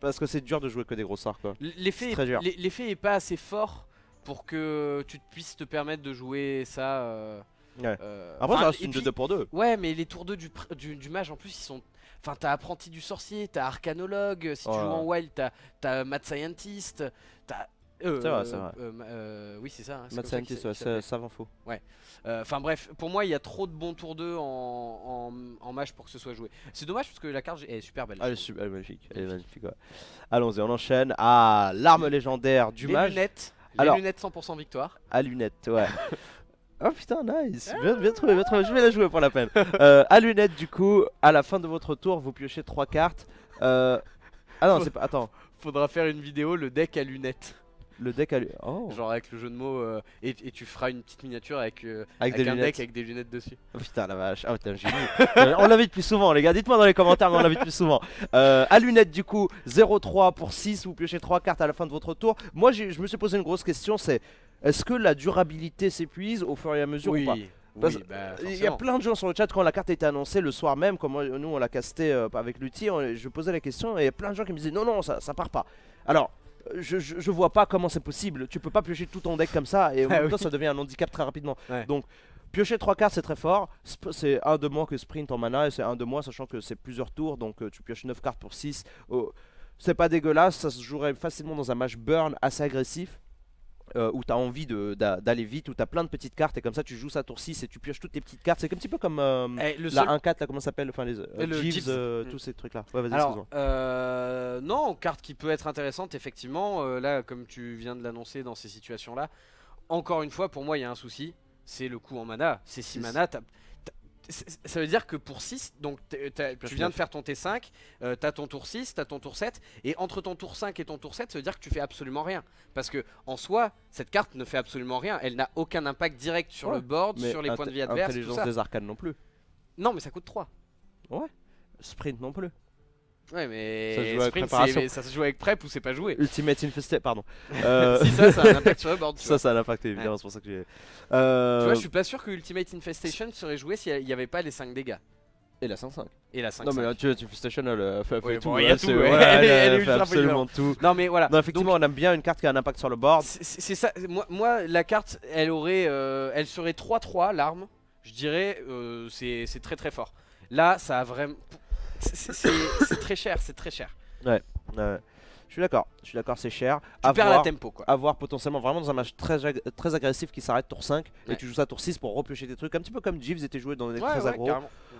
Parce que c'est dur de jouer que des gros sorts. L'effet n'est est pas assez fort pour que tu puisses te permettre de jouer ça. Euh, euh, Après, c'est une de 2 pour 2. Ouais, mais les tours 2 du, du, mage en plus, ils sont. Enfin, t'as apprenti du sorcier, t'as arcanologue, si tu joues en wild, t'as as mad scientist, t'as c'est vrai, euh, c'est vrai. Euh, euh, oui, c'est ça. Hein, Mad ça ouais, faux. Ouais. Euh, enfin bref, pour moi, il y a trop de bons tours 2 en, en, match pour que ce soit joué. C'est dommage parce que la carte est super belle. elle, est super, magnifique. Elle est magnifique ouais. Allons-y, on enchaîne. Ah, l'arme légendaire du match Lunettes. Les lunettes 100% victoire. À lunettes, ouais. Oh putain, nice! Ah. Bien, trouvé, bien trouvé, je vais la jouer pour la peine. Euh, à lunettes, du coup, à la fin de votre tour, vous piochez 3 cartes. Ah non, c'est pas. Attends. Faudra faire une vidéo, le deck à lunettes le deck oh. Genre avec le jeu de mots euh, et, tu feras une petite miniature avec, euh, avec, des un lunettes. deck avec des lunettes dessus. Oh, putain la vache, ah, t'es un génie. Euh, on l'invite plus souvent les gars, dites-moi dans les commentaires, mais on l'invite plus souvent. Euh, à lunettes du coup, 0-3 pour 6, vous piochez 3 cartes à la fin de votre tour. Moi je me suis posé une grosse question, c'est est-ce que la durabilité s'épuise au fur et à mesure ou pas oui, bah, il y a plein de gens sur le chat quand la carte été annoncée le soir même, comme nous on l'a casté avec l'outil, je posais la question et il y a plein de gens qui me disaient non non ça, ça part pas. Alors je, vois pas comment c'est possible. Tu peux pas piocher tout ton deck comme ça et en ah ça devient un handicap très rapidement. Donc, piocher 3 cartes, c'est très fort. C'est un de moins que sprint en mana et c'est un de moins, sachant que c'est plusieurs tours. Donc, euh, tu pioches 9 cartes pour 6. c'est pas dégueulasse. Ça se jouerait facilement dans un match burn assez agressif. Euh, où tu as envie d'aller vite, où tu as plein de petites cartes, et comme ça tu joues ça tour 6 et tu pioches toutes tes petites cartes. C'est un petit peu comme euh, eh, la 1-4, là, comment ça s'appelle Enfin, les euh, eh, tous mm. ces trucs-là. Alors, non, carte qui peut être intéressante, effectivement. là, comme tu viens de l'annoncer dans ces situations-là, encore une fois, pour moi, il y a un souci c'est le coût en mana. C'est 6 mana ça veut dire que pour 6, donc tu viens de faire ton T5, tu euh, t'as ton tour 6, t'as ton tour 7, et entre ton tour 5 et ton tour 7, ça veut dire que tu fais absolument rien. Parce que en soi, cette carte ne fait absolument rien, elle n'a aucun impact direct sur le board, sur les points de vie adverses. Intelligence des arcanes non plus. Non, mais ça coûte 3. Ouais. Sprint non plus. Ouais, mais ça se joue avec Sprint, ça se joue avec prep ou c'est pas joué Ultimate infestation, pardon. Euh, si ça, ça a un impact sur le board. ça, ça a un impact évidemment, c'est pour ça que j'ai. Tu vois, je euh, suis pas sûr que Ultimate Infestation serait joué s'il y avait pas les 5 dégâts. Et la 5-5. Et la 5 Non, mais là, tu Infestation, elle fait, fait tout. elle, ouais. elle, elle, elle fait absolument tout. Non, mais voilà. Non, effectivement, on aime bien une carte qui a un impact sur le board. C'est ça. Moi, moi, la carte, elle aurait. Euh, elle serait 3-3, l'arme. Je dirais, c'est très très fort. Là, ça a vraiment c'est très cher, c'est très cher. Ouais, je suis d'accord, je suis d'accord, c'est cher. Tu avoir, la tempo Avoir potentiellement vraiment dans un match très, très agressif qui s'arrête tour 5 et tu joues ça tour 6 pour repiocher des trucs, un petit peu comme Jeeves était joué dans des ouais, très agro.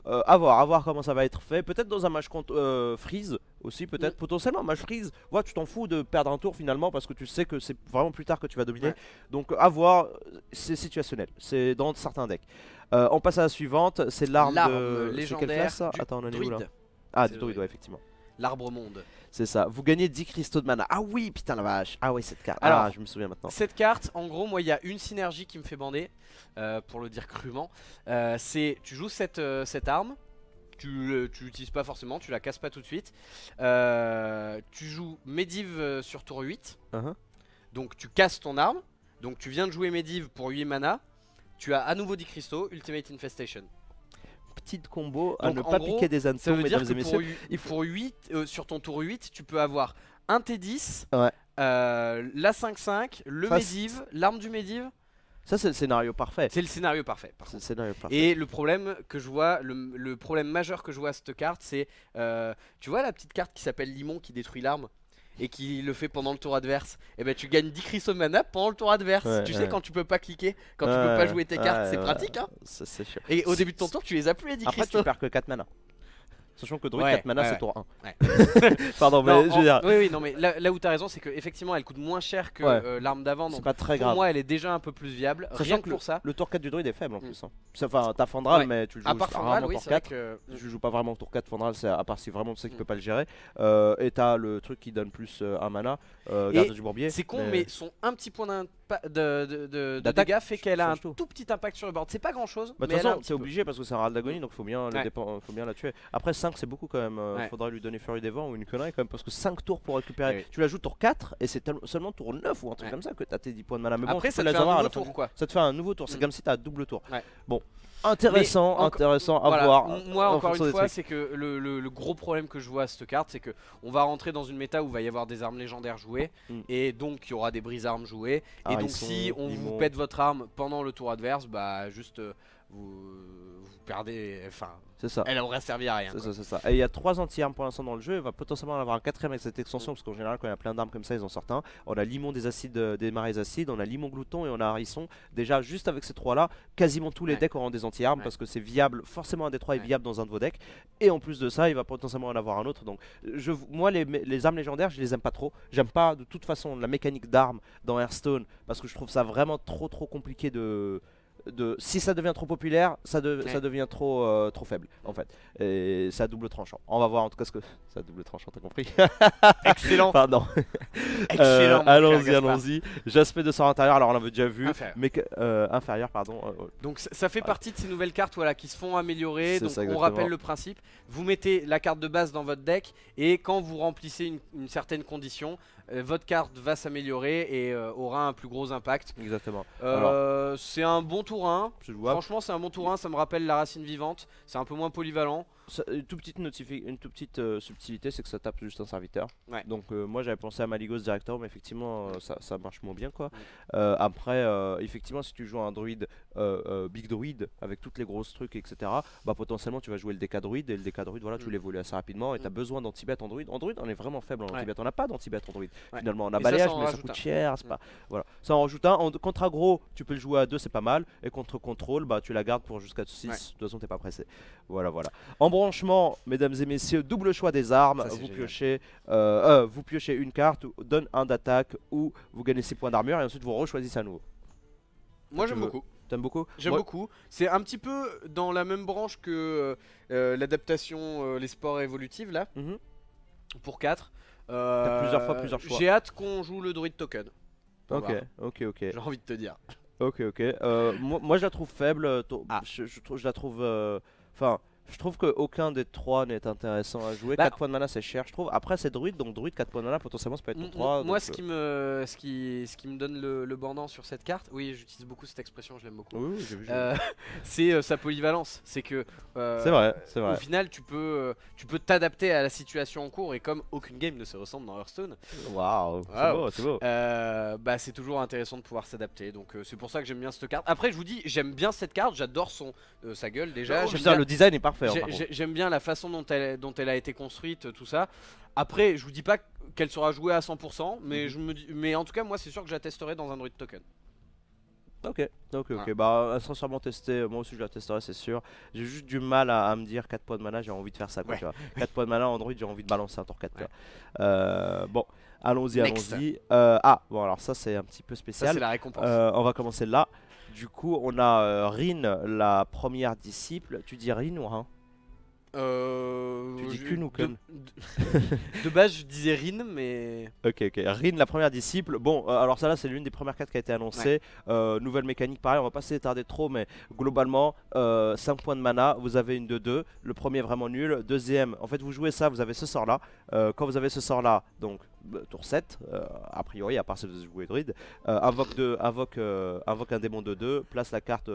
Avoir, euh, à voir, comment ça va être fait. Peut-être dans un match contre euh, Freeze aussi, peut-être mm. potentiellement un match Freeze. tu t'en fous de perdre un tour finalement parce que tu sais que c'est vraiment plus tard que tu vas dominer. Donc avoir voir, c'est situationnel, c'est dans certains decks. Euh, on passe à la suivante, c'est l'arme de... légendaire. Attends, on là ah, du doit effectivement. L'arbre monde. C'est ça. Vous gagnez 10 cristaux de mana. Ah oui, putain la vache. Ah oui, cette carte. ah, je me souviens maintenant. Cette carte, en gros, moi, il y a une synergie qui me fait bander, euh, pour le dire crûment. Euh, c'est, tu joues cette, euh, cette arme, tu, l'utilises pas forcément, tu la casses pas tout de suite. tu joues Medivh sur tour 8. Uh-huh. Donc tu casses ton arme. Donc tu viens de jouer Medivh pour 8 mana. Tu as à nouveau 10 cristaux, Ultimate Infestation. Petite combo à ne pas piquer des Ça dire que pour, il faut... 8, sur ton tour 8, tu peux avoir un T10, euh, la 5-5, le Medivh, l'arme du Medivh Ça, c'est le scénario parfait. C'est le scénario parfait. Et le problème que je vois, le, problème majeur que je vois à cette carte, c'est. Euh, tu vois la petite carte qui s'appelle Limon qui détruit l'arme et qui le fait pendant le tour adverse, et eh ben tu gagnes 10 mana pendant le tour adverse. tu sais, quand tu peux pas cliquer, quand tu peux pas jouer tes cartes, c'est pratique. Hein Et au début de ton tour, tu les as plus les 10 Après, tu perds que 4 mana Sachant que Druid, 4 mana, c'est tour 1. Ouais. Pardon, mais je veux dire. Oui, oui, non, mais là, où t'as raison, c'est qu'effectivement, elle coûte moins cher que euh, l'arme d'avant. Donc, pour moi, elle est déjà un peu plus viable. rien que, pour ça. Le tour 4 du druide est faible en mm. plus. Hein. Enfin, t'as Fandral, mais tu le joues pas part Fandral, oui, tour 4. Que... Je mm. joue pas vraiment au tour 4 Fandral, à part si vraiment tu sais qu'il peut mm. pas le gérer. Euh, et t'as le truc qui donne plus euh, un mana, garde du Bourbier. C'est con, mais... son un petit point d'intérêt de, de, de, dégâts fait qu'elle a un tout. petit impact sur le board. C'est pas grand chose. Bah, de toute façon, c'est obligé parce que c'est un râle d'agonie donc faut bien, faut bien la tuer. Après, 5 c'est beaucoup quand même. Euh, il Faudra lui donner furie des Vents ou une connerie quand même parce que 5 tours pour récupérer. Ah tu la joues tour 4 et c'est seulement tour 9 ou un truc comme ça que t'as tes 10 points de mana. Mais Après, ça, te fait un nouveau tour, te fait un nouveau tour. C'est mm. comme si t'as double tour. Bon, Intéressant, intéressant à voir. Moi, encore une fois, c'est que le, gros problème que je vois à cette carte, c'est que on va rentrer dans une méta où il va y avoir des armes légendaires jouées, hmm. et donc il y aura des brises armes jouées. et ah, donc, si on vous pète votre arme pendant le tour adverse, bah juste. Euh, vous, perdez. Enfin, c'est ça. Elle aurait servi à rien. C'est ça, c'est ça. Et il y a trois anti-armes pour l'instant dans le jeu. Il va potentiellement en avoir un quatrième avec cette extension, parce qu'en général, quand il y a plein d'armes comme ça, ils en sortent un. On a limon des acides, euh, des marées acides, on a limon glouton et on a harisson. Déjà, juste avec ces trois-là, quasiment tous les decks auront des anti-armes parce que c'est viable. Forcément, un des trois est viable dans un de vos decks. Et en plus de ça, il va potentiellement en avoir un autre. Donc, je, moi, les, les armes légendaires, je les aime pas trop. J'aime pas de toute façon la mécanique d'armes dans Hearthstone parce que je trouve ça vraiment trop trop compliqué de si ça devient trop populaire, ça, devient euh, trop, faible en fait. Et ça double tranchant. On va voir en tout cas ce que ça double tranchant, t'as compris Excellent. Pardon. Euh, Excellent. allons-y, allons-y. jasper de sort intérieur, alors on l'avait déjà vu, inférieur. mais euh, inférieur, pardon. Donc ça, fait partie de ces nouvelles cartes voilà qui se font améliorer. Donc on rappelle le principe. Vous mettez la carte de base dans votre deck et quand vous remplissez une certaine condition, euh, votre carte va s'améliorer et euh, aura un plus gros impact. Exactement. Euh, c'est un bon tour 1. Franchement, c'est un bon tour 1. Ça me rappelle la racine vivante. C'est un peu moins polyvalent. Euh, une toute petite, une toute petite subtilité, c'est que ça tape juste un serviteur. Donc euh, moi j'avais pensé à Maligos directeur, mais effectivement euh, ça, marche moins bien quoi. après, effectivement, si tu joues un druide big druide avec toutes les grosses trucs, etc., bah potentiellement tu vas jouer le décadruide et le décadruide, voilà, tu mm. l'évolues assez rapidement et tu as mm. besoin d'antibête Android Android En on est vraiment faible en ouais. on n'a pas d'antibête en Finalement, on a balayage, mais ça coûte cher, mm. pas. Voilà, ça en rajoute un. contre aggro, tu peux le jouer à deux, c'est pas mal, et contre contrôle, bah tu la gardes pour jusqu'à 6, de toute façon, t'es pas pressé. Voilà, voilà. Franchement, mesdames et messieurs, double choix des armes. vous, piochez, euh, euh, vous piochez une carte, donne un d'attaque ou vous gagnez 6 points d'armure et ensuite vous rechoisissez à nouveau. Moi j'aime beaucoup. T'aimes beaucoup J'aime beaucoup. C'est un petit peu dans la même branche que euh, l'adaptation, les sports évolutifs là, mhm. pour 4. plusieurs fois plusieurs choix. J'ai hâte qu'on joue le druide token. Ok, ok, ok. J'ai envie de te dire. Ok, ok. moi, je la trouve faible. Ah. Je, je, la trouve. Enfin, je trouve qu'aucun des trois n'est intéressant à jouer. 4 bah, points de mana c'est cher, je trouve. Après c'est druide, donc druide 4 points de mana potentiellement ça peut être ton 3. Moi ce, euh, qui me, ce, qui, ce qui me donne le, le sur cette carte, oui j'utilise beaucoup cette expression, je l'aime beaucoup. Euh, c'est euh, sa polyvalence. C'est que au final tu peux tu peux t'adapter à la situation en cours et comme aucune game ne se ressemble dans Hearthstone. Waouh, c'est beau, c'est beau. bah c'est toujours intéressant de pouvoir s'adapter. Donc c'est pour ça que j'aime bien cette carte. Après je vous dis j'aime bien cette carte, j'adore son sa gueule déjà. Oh, bien le design est parfait. Hein, j'aime bien la façon dont elle, a été construite, tout ça. Après, je vous dis pas qu'elle sera jouée à 100%, mhm. mais, en tout cas, moi, c'est sûr que je la dans Android Token. Ok, ok, ok. Bah, euh, sincèrement, sera euh, Moi aussi, je la testerai, c'est sûr. J'ai juste du mal à, me dire 4 points de mana, j'ai envie de faire ça. Quoi, 4 points de mana Android, j'ai envie de balancer un tour 4. Euh, bon, allons-y, allons-y. ah, bon, alors ça, c'est un petit peu spécial. on va commencer là. Du coup, on a euh, Rin, la première disciple. Tu dis Rin ou Rin euh, tu dis qu'une ou qu'une de, base, je disais Rin, mais. Ok, ok. Rin, la première disciple. Bon, euh, alors ça là, c'est l'une des premières cartes qui a été annoncée. Euh, nouvelle mécanique, pareil, on va pas s'étarder trop, mais globalement, 5 points de mana, vous avez une de 2. Le premier vraiment nul. Deuxième, en fait, vous jouez ça, vous avez ce sort là. quand vous avez ce sort là, donc bah, tour 7, a priori, à part si vous jouez druide, invoque, de, invoque, invoque un démon de 2, place la carte.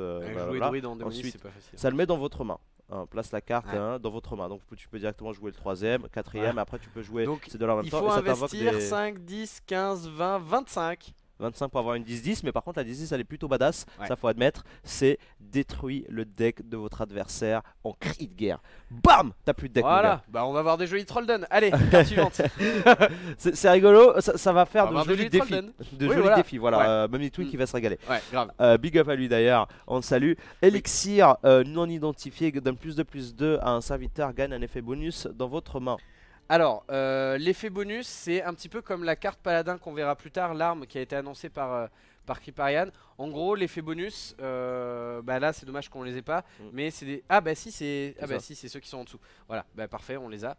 Ça le met dans votre main. Hein, place la carte hein, dans votre main. Donc tu peux directement jouer le troisième, quatrième, et après tu peux jouer c'est de la même temps temps. Il faut investir 5, 10, 15, 20, 25. 25 pour avoir une 10-10, mais par contre la 10-10 elle est plutôt badass, ça faut admettre, c'est détruit le deck de votre adversaire en cri de guerre. Bam T'as plus de deck. Voilà, bah on va avoir des jolis Trollden. Allez, carte suivante. c'est rigolo, ça, va faire de jolis défis. De jolis voilà. défis, voilà. Euh, mm. qui va se régaler. Euh, big up à lui d'ailleurs, on le salue. Elixir euh, non identifié donne plus de plus 2 à un serviteur, gagne un effet bonus dans votre main. Alors, euh, l'effet bonus, c'est un petit peu comme la carte paladin qu'on verra plus tard, l'arme qui a été annoncée par, euh, Kriparian. En gros, l'effet bonus, euh, bah là, c'est dommage qu'on les ait pas, mm. mais c'est des... Ah bah si, c'est ah, bah, si, ceux qui sont en dessous. Voilà, bah parfait, on les a.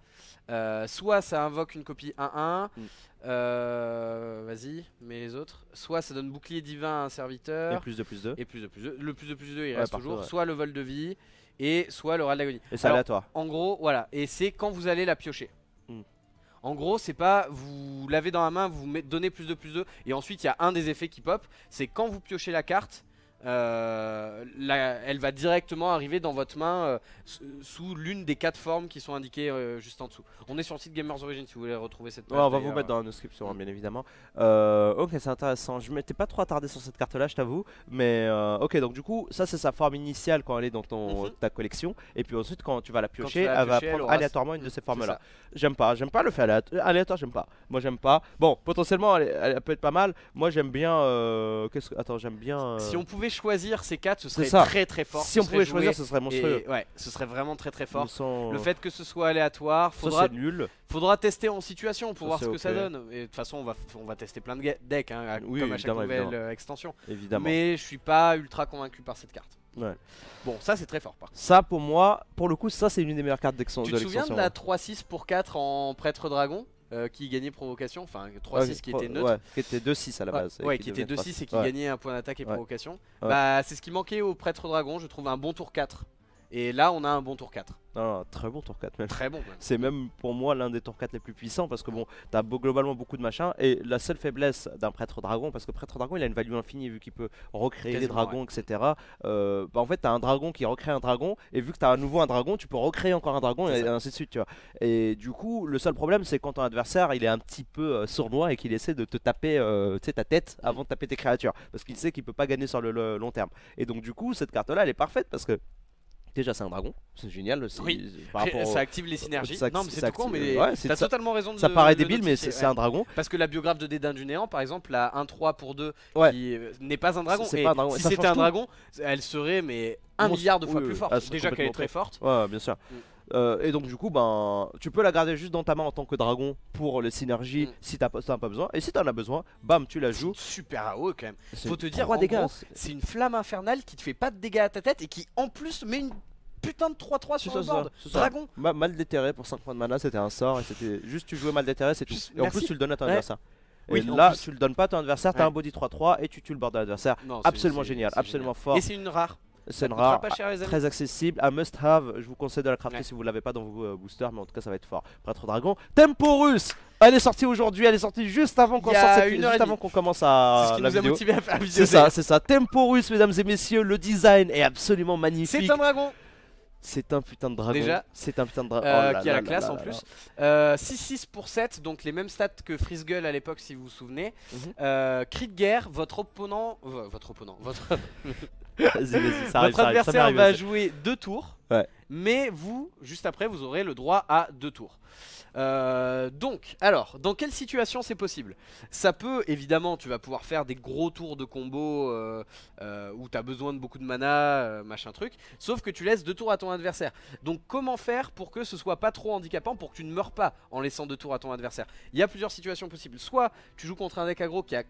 soit ça invoque une copie 1-1, mm. vas-y, mais les autres. Soit ça donne bouclier divin à un serviteur. Et plus de plus 2. Et plus de plus 2. Le plus de plus 2, il reste toujours. Soit le vol de vie, et soit le roi de l'agonie. Et c'est aléatoire. En gros, voilà. Et c'est quand vous allez la piocher. Mm. En gros, c'est pas vous l'avez dans la main, vous donnez plus de plus de, et ensuite il y a un des effets qui pop. C'est quand vous piochez la carte, euh, elle va directement arriver dans votre main euh, sous l'une des quatre formes qui sont indiquées euh, juste en dessous. On est sur le site Gamers Origin si vous voulez retrouver cette carte on va vous mettre dans la description, hein, bien évidemment. ok, c'est intéressant. Je m'étais pas trop attardé sur cette carte-là, je t'avoue. Mais ok, donc du coup, ça c'est sa forme initiale quand elle est dans ton, mhm. ta collection. Et puis ensuite, quand tu vas la piocher, elle va prendre aléatoirement une de ces formes-là. J'aime pas, j'aime pas le fait aléatoire, aléatoire j'aime pas. Moi, j'aime pas. Bon, potentiellement, elle, elle, peut être pas mal. Moi, j'aime bien. Attends, j'aime bien. Si on pouvait choisir ces quatre, ce serait très très fort. Si on pouvait choisir, ce serait monstrueux. ouais, ce serait vraiment très très fort. Le fait que ce soit aléatoire, faudra, faudra tester en situation pour voir ce que ça donne. Et de toute façon, on va, on va tester plein de decks, hein, oui, comme à chaque nouvelle euh, extension. Évidemment. Mais je suis pas ultra convaincu par cette carte. Bon, ça c'est très fort Ça pour moi, pour le coup, ça c'est une des meilleures cartes d'extension. Tu te souviens de la 3-6 hein. pour 4 en prêtre dragon euh, qui gagnait provocation, enfin 3-6 qui était neutre. qui était 2-6 à la base. Ouais, qui, qui était 2-6 et qui gagnait un point d'attaque et provocation. Bah c'est ce qui manquait au prêtre dragon, je trouve un bon tour 4. Et là, on a un bon tour 4. Un très bon tour 4 même. Très bon. C'est même pour moi l'un des tours 4 les plus puissants parce que bon, t'as globalement beaucoup de machins et la seule faiblesse d'un prêtre dragon, parce que prêtre dragon il a une value infinie vu qu'il peut recréer des dragons, etc. Euh, bah, en fait, t'as un dragon qui recrée un dragon et vu que t'as à nouveau un dragon, tu peux recréer encore un dragon et, ainsi de suite, Et du coup, le seul problème c'est quand ton adversaire il est un petit peu euh, sournois et qu'il essaie de te taper euh, ta tête avant de taper tes créatures parce qu'il sait qu'il peut pas gagner sur le long terme. Et donc, du coup, cette carte là elle est parfaite parce que Déjà, c'est un dragon, c'est génial. ça active les synergies. non, mais c'est con, mais t'as totalement raison. De, ça paraît débile, mais c'est un dragon. Parce que la biographe de Dédain du Néant, par exemple, la 1-3 pour 2, qui euh, n'est pas un dragon. Et Si c'était un dragon, elle serait mais un milliard de fois plus forte. Ah, Déjà qu'elle est très forte. Ouais, bien sûr. Mm. Euh, et donc du coup, ben, tu peux la garder juste dans ta main en tant que dragon pour les synergies mm. si t'as pas, pas besoin. Et si t'en as besoin, bam, tu la joues. Super haut quand même. Faut te dire, c'est une flamme infernale qui te fait pas de dégâts à ta tête et qui en plus met une putain de 3-3 sur le board. Dragon. mal déterré pour 5 points de mana, c'était un sort et c'était juste tu jouais mal déterré, c'est tout. Et en plus, tu le donnes à ton adversaire. et là, tu le donnes pas à ton adversaire, t'as un body 3-3 et tu tues le bord de l'adversaire. Absolument génial, absolument fort. Et c'est une rare. C'est rare, très accessible, un must have. Je vous conseille de la crafter si vous ne l'avez pas dans vos euh, boosters, mais en tout cas ça va être fort. Prêtre dragon, Temporus. Elle est sortie aujourd'hui, elle est sortie juste avant qu'on sorte cette... juste avant qu'on commence à la vidéo. C'est ça, c'est ça. Temporus, mesdames et messieurs, le design est absolument magnifique. C'est un dragon. C'est un putain de dragon. Déjà, c'est un putain de dragon. Euh, oh qui a la, classe en plus. 6-6 euh, pour 7, donc les mêmes stats que Gull à l'époque, si vous vous souvenez. Mm de guerre, votre opponent. Votre opponent. Votre. Votre adversaire va jouer deux tours. Mais vous, juste après, vous aurez le droit à deux tours. Euh, donc, alors, dans quelle situation c'est possible Ça peut, évidemment, tu vas pouvoir faire des gros tours de combo euh, euh, où tu as besoin de beaucoup de mana, machin truc, sauf que tu laisses deux tours à ton adversaire. Donc, comment faire pour que ce soit pas trop handicapant, pour que tu ne meurs pas en laissant deux tours à ton adversaire Il y a plusieurs situations possibles. Soit tu joues contre un deck aggro qui a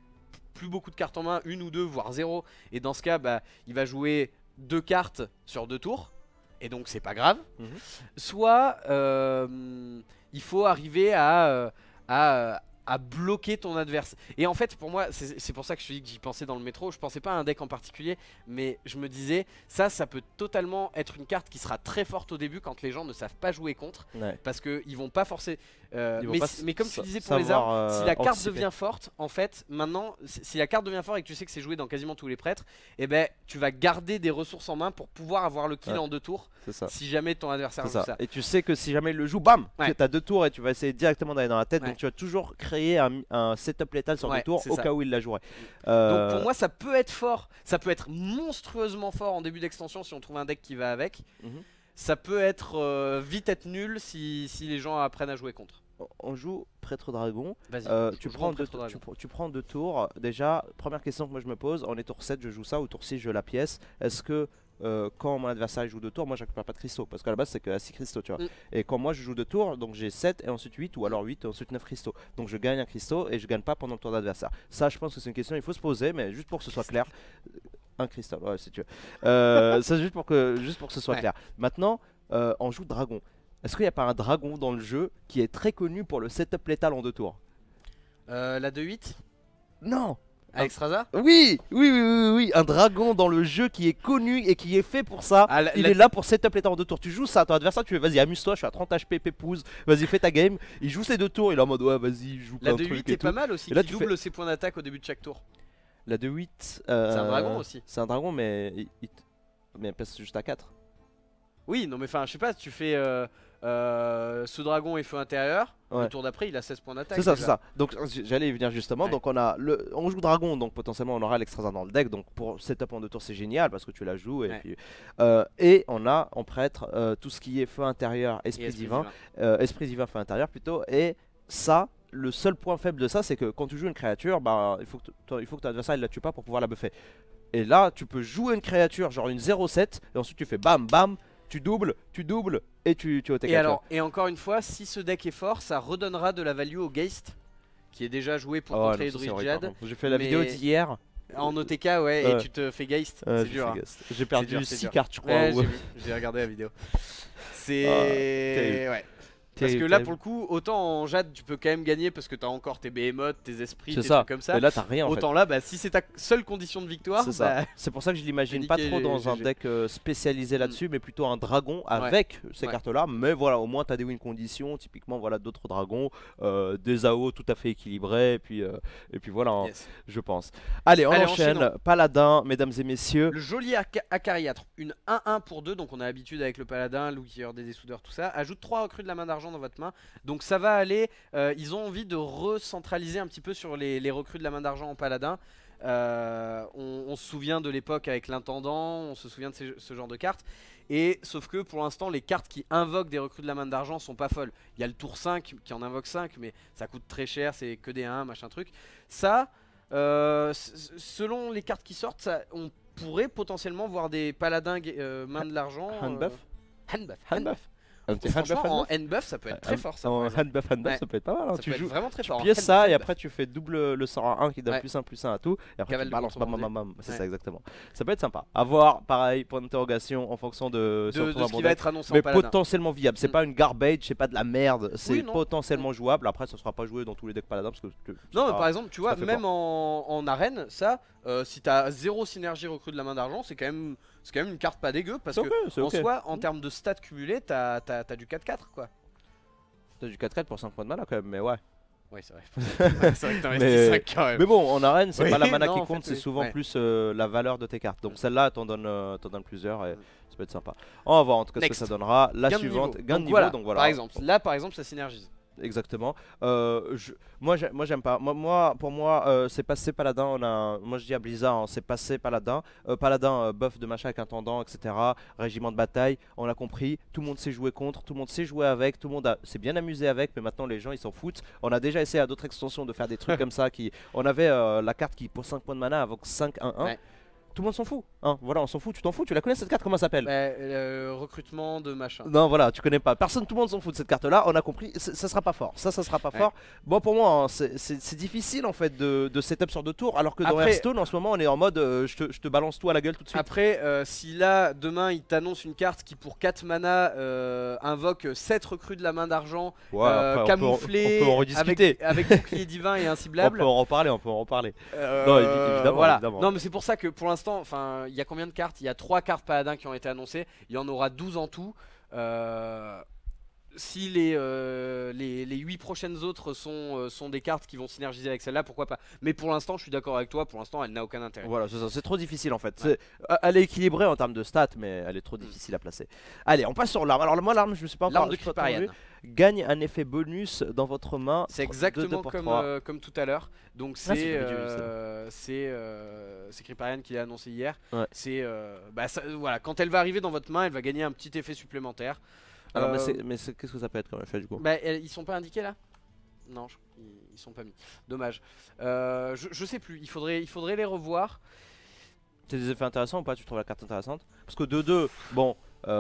plus beaucoup de cartes en main, une ou deux, voire zéro. Et dans ce cas, bah, il va jouer deux cartes sur deux tours. Et donc c'est pas grave. Mhm. Soit euh, il faut arriver à, euh, à, bloquer ton adversaire. Et en fait, pour moi, c'est pour ça que je dis que j'y pensais dans le métro. Je pensais pas à un deck en particulier, mais je me disais, ça, ça peut totalement être une carte qui sera très forte au début quand les gens ne savent pas jouer contre. Parce qu'ils vont pas forcer. Euh, mais, comme tu disais pour les arts, si euh, la carte devient forte, en fait, maintenant, si la carte devient forte et que tu sais que c'est joué dans quasiment tous les prêtres, et eh ben, tu vas garder des ressources en main pour pouvoir avoir le kill en deux tours. Si jamais ton adversaire joue ça. Et tu sais que si jamais il le joue, bam, tu as deux tours et tu vas essayer directement d'aller dans la tête. Donc tu vas toujours créer un, setup létal sur deux tours au cas où il la jouerait. Donc pour euh, moi, ça peut être fort, ça peut être monstrueusement fort en début d'extension si on trouve un deck qui va avec. Mhm ça peut être euh, vite être nul si, si, les gens apprennent à jouer contre. On joue prêtre dragon. Euh, tu, prends deux, Tu, prends deux tours. Déjà, première question que moi je me pose, on est tour 7, je joue ça, ou tour 6, je la pièce. Est-ce que euh, quand mon adversaire joue deux tours, moi je récupère pas de cristaux parce qu'à la base c'est que 6 cristaux, tu vois. Mm. Et quand moi je joue deux tours, donc j'ai 7 et ensuite 8 ou alors 8 et ensuite 9 cristaux. Donc je gagne un cristaux et je gagne pas pendant le tour d'adversaire. Ça, je pense que c'est une question qu'il faut se poser, mais juste pour que ce soit clair, un cristal, ouais, si tu veux. Euh, ça, juste pour, que, juste pour que ce soit clair. Maintenant, euh, on joue dragon. Est-ce qu'il n'y a pas un dragon dans le jeu qui est très connu pour le setup létal en deux tours euh, La 2-8 Non avec Straza oui, oui, oui, oui, oui, un dragon dans le jeu qui est connu et qui est fait pour ça. Ah, il est là pour setup létal en deux tours. Tu joues ça à ton adversaire, tu fais vas-y, amuse-toi, je suis à 30 HP, pépouse, vas-y, fais ta game. Il joue ses deux tours, il est en mode ouais, vas-y, joue La 2-8 est pas mal aussi, Il double ses points d'attaque au début de chaque tour. La 2-8. c'est un euh, dragon aussi. C'est un dragon, mais il, pèse mais juste à 4. Oui, non, mais enfin, je sais pas, tu fais sous euh, euh, dragon et feu intérieur. Le tour d'après, il a 16 points d'attaque. C'est ça, c'est ça. Donc j'allais y venir justement. Donc on a le, on joue dragon, donc potentiellement on aura l'extra dans le deck. Donc pour setup en deux tours, c'est génial parce que tu la joues et puis et on a en prêtre tout ce qui est feu intérieur, esprit, divin, esprit divin feu intérieur plutôt et ça le seul point faible de ça, c'est que quand tu joues une créature, bah, il faut que, il faut que ton adversaire ne la tue pas pour pouvoir la buffer. Et là, tu peux jouer une créature, genre une 0-7, et ensuite tu fais bam bam, tu doubles, tu doubles, et tu, tu et, alors, et encore une fois, si ce deck est fort, ça redonnera de la value au Geist, qui est déjà joué pour oh, contrer les Druid J'ai fait la vidéo d'hier. En OTK, ouais, et tu te fais Geist, hein. c'est dur. J'ai perdu 6 cartes, je crois. Ouais, J'ai regardé la vidéo. C'est. Ah, ouais. Parce que là, pour le coup, autant en jade, tu peux quand même gagner parce que t'as encore tes behemoths, tes esprits, des ça. trucs comme ça. Et là, t'as rien. autant là, bah, si c'est ta seule condition de victoire, c'est bah, pour ça que je l'imagine pas trop dans un deck euh, spécialisé mm. là-dessus, mais plutôt un dragon avec ces cartes-là. Mais voilà, au moins t'as des win conditions. Typiquement, voilà d'autres dragons, euh, des AO tout à fait équilibrés, et puis, euh, et puis voilà, hein, je pense. Allez, on enchaîne. Paladin, mesdames et messieurs. Le joli Acariatre, une 1-1 pour 2, donc on a l'habitude avec le Paladin, l'ouquier des soudeurs tout ça. Ajoute 3 recrues de la main d'argent dans votre main. Donc ça va aller. Euh, ils ont envie de recentraliser un petit peu sur les, recrues de la main d'argent en paladin. Euh, on, se souvient de l'époque avec l'intendant, on se souvient de ce genre de cartes. Et sauf que pour l'instant, les cartes qui invoquent des recrues de la main d'argent sont pas folles. Il y a le tour 5 qui en invoque 5, mais ça coûte très cher, c'est que des 1, machin truc. Ça, euh, selon les cartes qui sortent, on pourrait potentiellement voir des paladins main de l'argent. Handbuff Handbuff, handbuff. Un ah, Franchement, en buff ça peut être très ah, fort. Ça, en handbuff, handbuff, ça peut être pas mal. Hein. tu joues, vraiment très tu fort. pièces ça et après tu fais double le sort à 1 qui donne plus 1 plus 1 à tout. Et après tu balances, bam, bam, bam, C'est ça exactement. Ça peut être sympa. Avoir pareil, point d'interrogation en fonction de, ce qui va être annoncé Mais potentiellement viable. C'est mm. pas une garbage, c'est pas de la merde. C'est potentiellement mm. jouable. Après, ça sera pas joué dans tous les decks paladins parce que. Non, mais par exemple, tu vois, même en arène, ça, euh, si t'as zéro synergie recrue de la main d'argent, c'est quand même c'est quand même une carte pas dégueu parce que en soi, en mmh. termes de stats cumulés, t'as as, du 4-4 quoi. T'as du 4-4 pour 5 points de mana quand même, mais ouais. Oui, c'est vrai. c'est vrai que t'investis 5 quand même. Mais bon, en arène, c'est pas la mana qui compte, c'est souvent plus euh, la valeur de tes cartes. Donc celle-là, euh, t'en donnes, plusieurs et ça peut être sympa. On va voir en tout cas ce que ça donnera. La suivante, gain de niveau. Donc voilà. Par exemple, là, par exemple, ça synergise exactement. Euh, moi, j'aime pas. Moi, pour moi, euh, c'est passé Paladin. On a, moi, je dis à Blizzard, hein, c'est passé Paladin. Euh, Paladin, buff de machin un intendant, etc. Régiment de bataille, on l'a compris. Tout le monde s'est joué contre, tout le monde s'est joué avec, tout le monde a, s'est bien amusé avec, mais maintenant les gens ils s'en foutent. On a déjà essayé à d'autres extensions de faire des trucs comme ça. Qui, on avait la carte qui, pour 5 points de mana, avec 5-1-1. Tout le monde s'en fout. Hein, voilà, on s'en fout, tu t'en fous, tu la connais cette carte, comment ça s'appelle bah, euh, Recrutement de machin. Non, voilà, tu connais pas. Personne, tout le monde s'en fout de cette carte-là, on a compris, ça sera pas fort. Ça, ça sera pas fort. Bon, pour moi, hein, c'est difficile en fait de, de setup sur deux tours, alors que dans en ce moment, on est en mode euh, je, te, balance tout à la gueule tout de suite. Après, euh, si là, demain, il t'annonce une carte qui, pour 4 mana, invoque 7 recrues de la main d'argent, ouais, camouflées, avec, avec bouclier divin et inciblable. On peut en reparler, on peut en reparler. non, évidemment, voilà. Non, mais c'est pour ça que pour l'instant, enfin il y a combien de cartes Il y a 3 cartes paladins qui ont été annoncées. Il y en aura 12 en tout. Euh, si les, euh, les, les, 8 prochaines autres sont, euh, sont des cartes qui vont synergiser avec celle-là, pourquoi pas Mais pour l'instant, je suis d'accord avec toi, pour l'instant, elle n'a aucun intérêt. Voilà, c'est trop difficile en fait. elle est équilibrée en termes de stats, mais elle est trop mm. difficile à placer. Allez, on passe sur l'arme. Alors, moi, l'arme, je me suis pas encore. L'arme de Kriparian gagne un effet bonus dans votre main. C'est exactement comme, comme tout à l'heure. Donc ah, c'est euh, c'est euh, c'est Kriparian qui l'a annoncé hier. C'est euh, bah, voilà, quand elle va arriver dans votre main, elle va gagner un petit effet supplémentaire. Alors, mais qu'est-ce que ça peut être comme effet du coup bah, Ils sont pas indiqués là Non, ils, sont pas mis. Dommage. Je, je, sais plus, il faudrait, il faudrait les revoir. C'est des effets intéressants ou pas Tu trouves la carte intéressante Parce que 2-2, bon, ça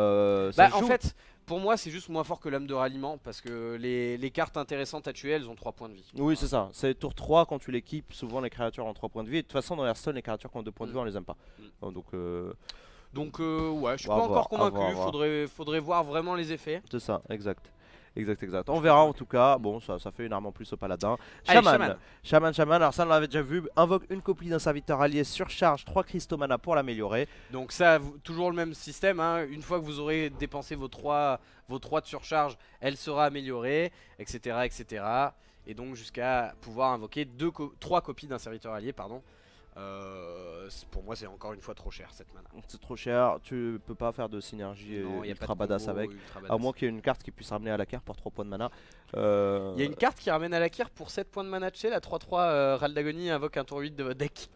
bah, en fait, pour moi, c'est juste moins fort que l'âme de ralliement parce que les, cartes intéressantes actuelles elles ont 3 points de vie. Oui, c'est ça. C'est tour 3 quand tu l'équipes, souvent les créatures ont 3 points de vie. Et de toute façon, dans Hearthstone, les créatures qui ont 2 points de mm. vie, on les aime pas. Mm. Donc, euh, Donc euh, ouais, je suis pas encore convaincu. faudrait, faudrait voir vraiment les effets. C'est ça, exact. Exact, exact. On verra en tout cas. Bon, ça, ça fait une arme en plus au paladin. Chaman, Shaman. Shaman. Shaman, Alors ça, on l'avait déjà vu. Invoque une copie d'un serviteur allié, surcharge 3 cristaux mana pour l'améliorer. Donc ça, toujours le même système. Hein. Une fois que vous aurez dépensé vos 3, vos 3 de surcharge, elle sera améliorée, etc. etc. Et donc jusqu'à pouvoir invoquer deux 3 copies d'un serviteur allié, pardon, euh, pour moi, c'est encore une fois trop cher cette mana. C'est trop cher, tu peux pas faire de synergie ultra, badass avec, À moins qu'il y ait une carte qui puisse ramener à la carte pour 3 points de mana. Il y a une euh, carte qui ramène à la carte pour 7 points de mana chez la 3-3 euh, Raldagoni invoque un tour 8 de votre deck.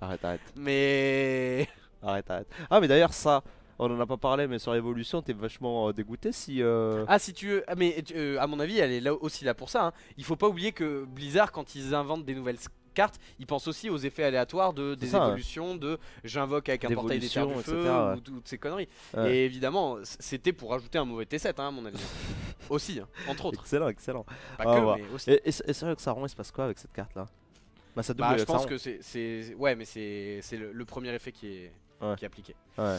Arrête, arrête. Mais. Arrête, arrête. Ah, mais d'ailleurs, ça. On en a pas parlé, mais sur Evolution, t'es vachement euh, dégoûté si. Ah, si tu veux. Ah, mais à mon avis, elle est là aussi là pour ça. Hein. Il faut pas oublier que Blizzard, quand ils inventent des nouvelles il pense pense aussi aux effets aléatoires de, des évolutions, de j'invoque avec un portail des terres du feu, ou toutes ces conneries. Et évidemment, c'était pour ajouter un mauvais T7, hein, mon ami aussi, hein, entre autres. Excellent, excellent. Et, c'est vrai sérieux que ça rend il se passe quoi avec cette carte là bah, ça bah, double, je pense que c'est ouais mais c'est le, le, premier effet qui est, qui est appliqué. Ouais.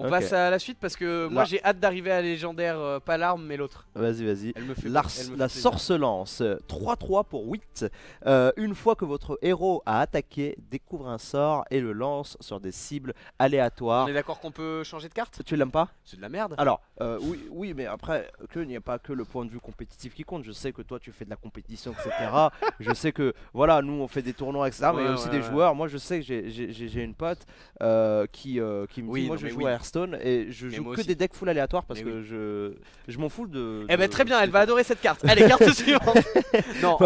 On passe à la suite parce que moi j'ai hâte d'arriver à légendaire, euh, pas l'arme mais l'autre. Vas-y, vas-y. La, la sorcelance, 3-3 euh, pour 8. Euh, une fois que votre héros a attaqué, découvre un sort et le lance sur des cibles aléatoires. On est d'accord qu'on peut changer de carte Tu l'aimes pas C'est de la merde. Alors, oui, oui, mais après, que n'y a pas que le point de vue compétitif qui compte. Je sais que toi tu fais de la compétition, etc. je sais que, voilà, nous on fait des tournois, etc. mais il y a aussi des joueurs. Moi je sais que j'ai une pote qui, me dit, moi je joue et je joue que des decks full aléatoires parce eh que je, je m'en fous de. Eh ben très bien, elle va adorer cette carte. Elle est carte suivante. non,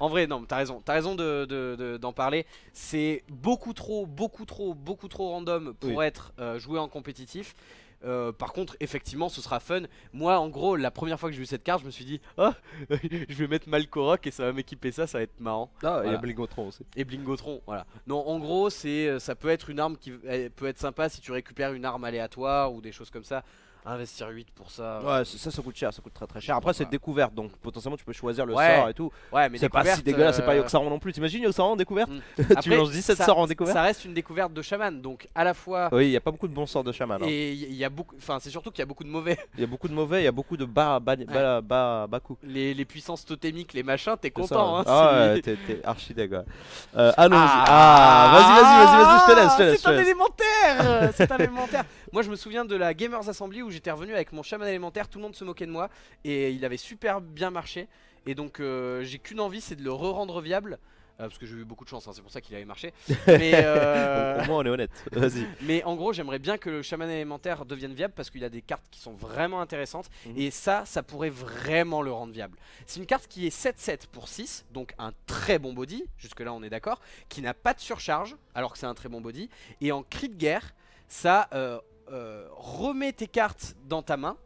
en, vrai, non, t'as raison, t'as raison d'en de, parler. C'est beaucoup trop, beaucoup trop, beaucoup trop random pour être euh, joué en compétitif. Euh, par contre, effectivement, ce sera fun. Moi, en gros, la première fois que j'ai vu cette carte, je me suis dit, oh, je vais mettre Malkorok et ça va m'équiper ça, ça va être marrant. Ah, et Blingotron aussi. Et Blingotron, voilà. Non, en gros, c'est, euh, ça peut être une arme qui peut être sympa si tu récupères une arme aléatoire ou des choses comme ça investir 8 pour ça. Ouais, ça, ça coûte cher, ça coûte très très cher. Après, c'est découverte, donc potentiellement tu peux choisir le sort et tout. Ouais, mais c'est pas si dégueulasse, c'est pas euh, Yoxaron non plus. T'imagines Yoxaron en découverte mm. Après, Tu lances 17 sorts en découverte Ça reste une découverte de chaman, donc à la fois. Oui, il y a pas beaucoup de bons sorts de chaman. Hein. Et il y a beaucoup. Enfin, c'est surtout qu'il y a beaucoup de mauvais. Il y a beaucoup de mauvais, il y a beaucoup de bas, coups. Les, les, puissances totémiques, les machins, t'es content. hein, ah ouais, t'es archi dégueulasse. Euh, allons-y. Ah. ah, vas-y, vas-y, vas-y, vas-y, je te laisse. Euh, c'est un élémentaire C'est un moi, je me souviens de la Gamers Assembly où j'étais revenu avec mon chaman élémentaire, tout le monde se moquait de moi et il avait super bien marché. Et donc, euh, j'ai qu'une envie, c'est de le re-rendre viable. Euh, parce que j'ai eu beaucoup de chance, hein, c'est pour ça qu'il avait marché. Mais euh, on est honnête, vas-y. Mais en gros, j'aimerais bien que le chaman élémentaire devienne viable parce qu'il a des cartes qui sont vraiment intéressantes mhm. et ça, ça pourrait vraiment le rendre viable. C'est une carte qui est 7-7 pour 6, donc un très bon body, jusque-là on est d'accord, qui n'a pas de surcharge alors que c'est un très bon body, et en cri de guerre, ça euh, remets tes cartes dans ta main,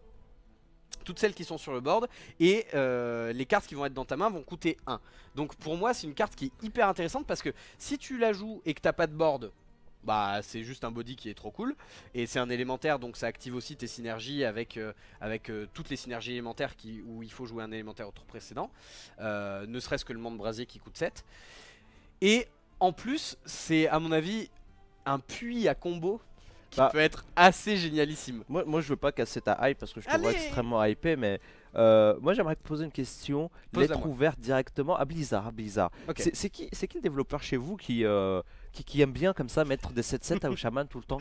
toutes celles qui sont sur le board, et euh, les cartes qui vont être dans ta main vont coûter 1. Donc pour moi c'est une carte qui est hyper intéressante parce que si tu la joues et que t'as pas de board, bah c'est juste un body qui est trop cool et c'est un élémentaire donc ça active aussi tes synergies avec, euh, avec toutes les synergies élémentaires qui, où il faut jouer un élémentaire au tour précédent ne serait-ce que le monde brasier qui coûte 7 et en plus c'est à mon avis un puits à combo qui bah. peut être assez génialissime. Moi, moi je veux pas casser ta hype parce que je te vois extrêmement hypé, mais euh, moi j'aimerais te poser une question, L'être lettre ouverte directement à Blizzard. Blizzard. C'est qui, le développeur chez vous qui. Euh, qui, aime bien comme ça mettre des 7-7 au chaman tout le temps.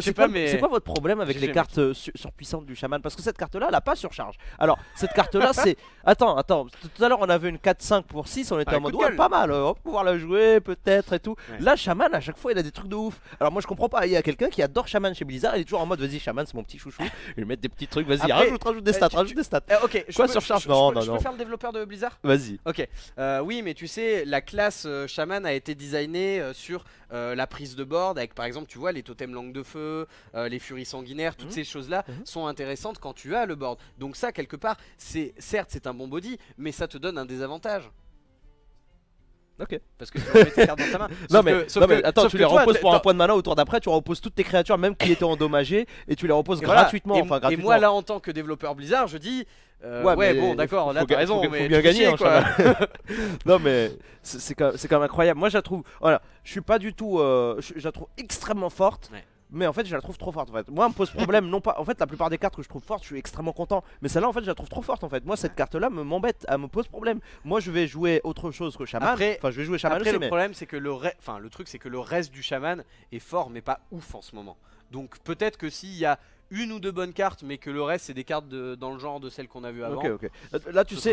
C'est quoi, votre problème avec les cartes euh, surpuissantes du chaman Parce que cette carte-là, elle n'a pas surcharge. Alors, cette carte-là, c'est. Attends, attends. Tout à l'heure, on avait une 4-5 pour 6, on était bah, en mode ouais, pas mal, euh, on va pouvoir la jouer peut-être et tout. Ouais. Là, chaman, à chaque fois, il a des trucs de ouf. Alors, moi, je comprends pas. Il y a quelqu'un qui adore chaman chez Blizzard, il est toujours en mode vas-y, chaman, c'est mon petit chouchou. Il lui mettre des petits trucs, vas-y, rajoute, rajoute des eh, stats, rajoute des stats. Eh, ok, quoi, surcharge Non, non, non. Je peux faire le développeur de Blizzard Vas-y. Ok. Euh, oui, mais tu sais, la classe chaman a été designée sur euh, la prise de board avec par exemple tu vois les totems langue de feu, euh, les furies sanguinaires, toutes mhm. ces choses là mhm. sont intéressantes quand tu as le board. Donc ça quelque part c'est certes c'est un bon body mais ça te donne un désavantage. Ok. Parce que tu tes cartes dans ta main. non, mais, attends, tu les reposes pour un point de mana au tour d'après, tu reposes toutes tes créatures, même qui étaient endommagées, et tu les reposes gratuitement. enfin, gratuitement. Et moi, là, en tant que développeur Blizzard, je dis euh, ouais, bon, d'accord, là a raison, faut, bien gagner, hein, non, mais c'est quand, quand, même incroyable. Moi, je la trouve, voilà, je suis pas du tout, euh, je, la trouve extrêmement forte. Mais en fait, je la trouve trop forte. En fait. Moi, me pose problème, non pas. En fait, la plupart des cartes que je trouve fortes, je suis extrêmement content. Mais celle-là, en fait, je la trouve trop forte. En fait, moi, cette carte-là me m'embête, elle me pose problème. Moi, je vais jouer autre chose que chaman. enfin, je vais jouer chaman. Après, le problème, c'est que le, enfin, le truc, c'est que le reste du chaman est fort, mais pas ouf en ce moment. Donc peut-être que s'il y a une ou deux bonnes cartes, mais que le reste c'est des cartes dans le genre de celles qu'on a vu avant. Euh, là, tu sais,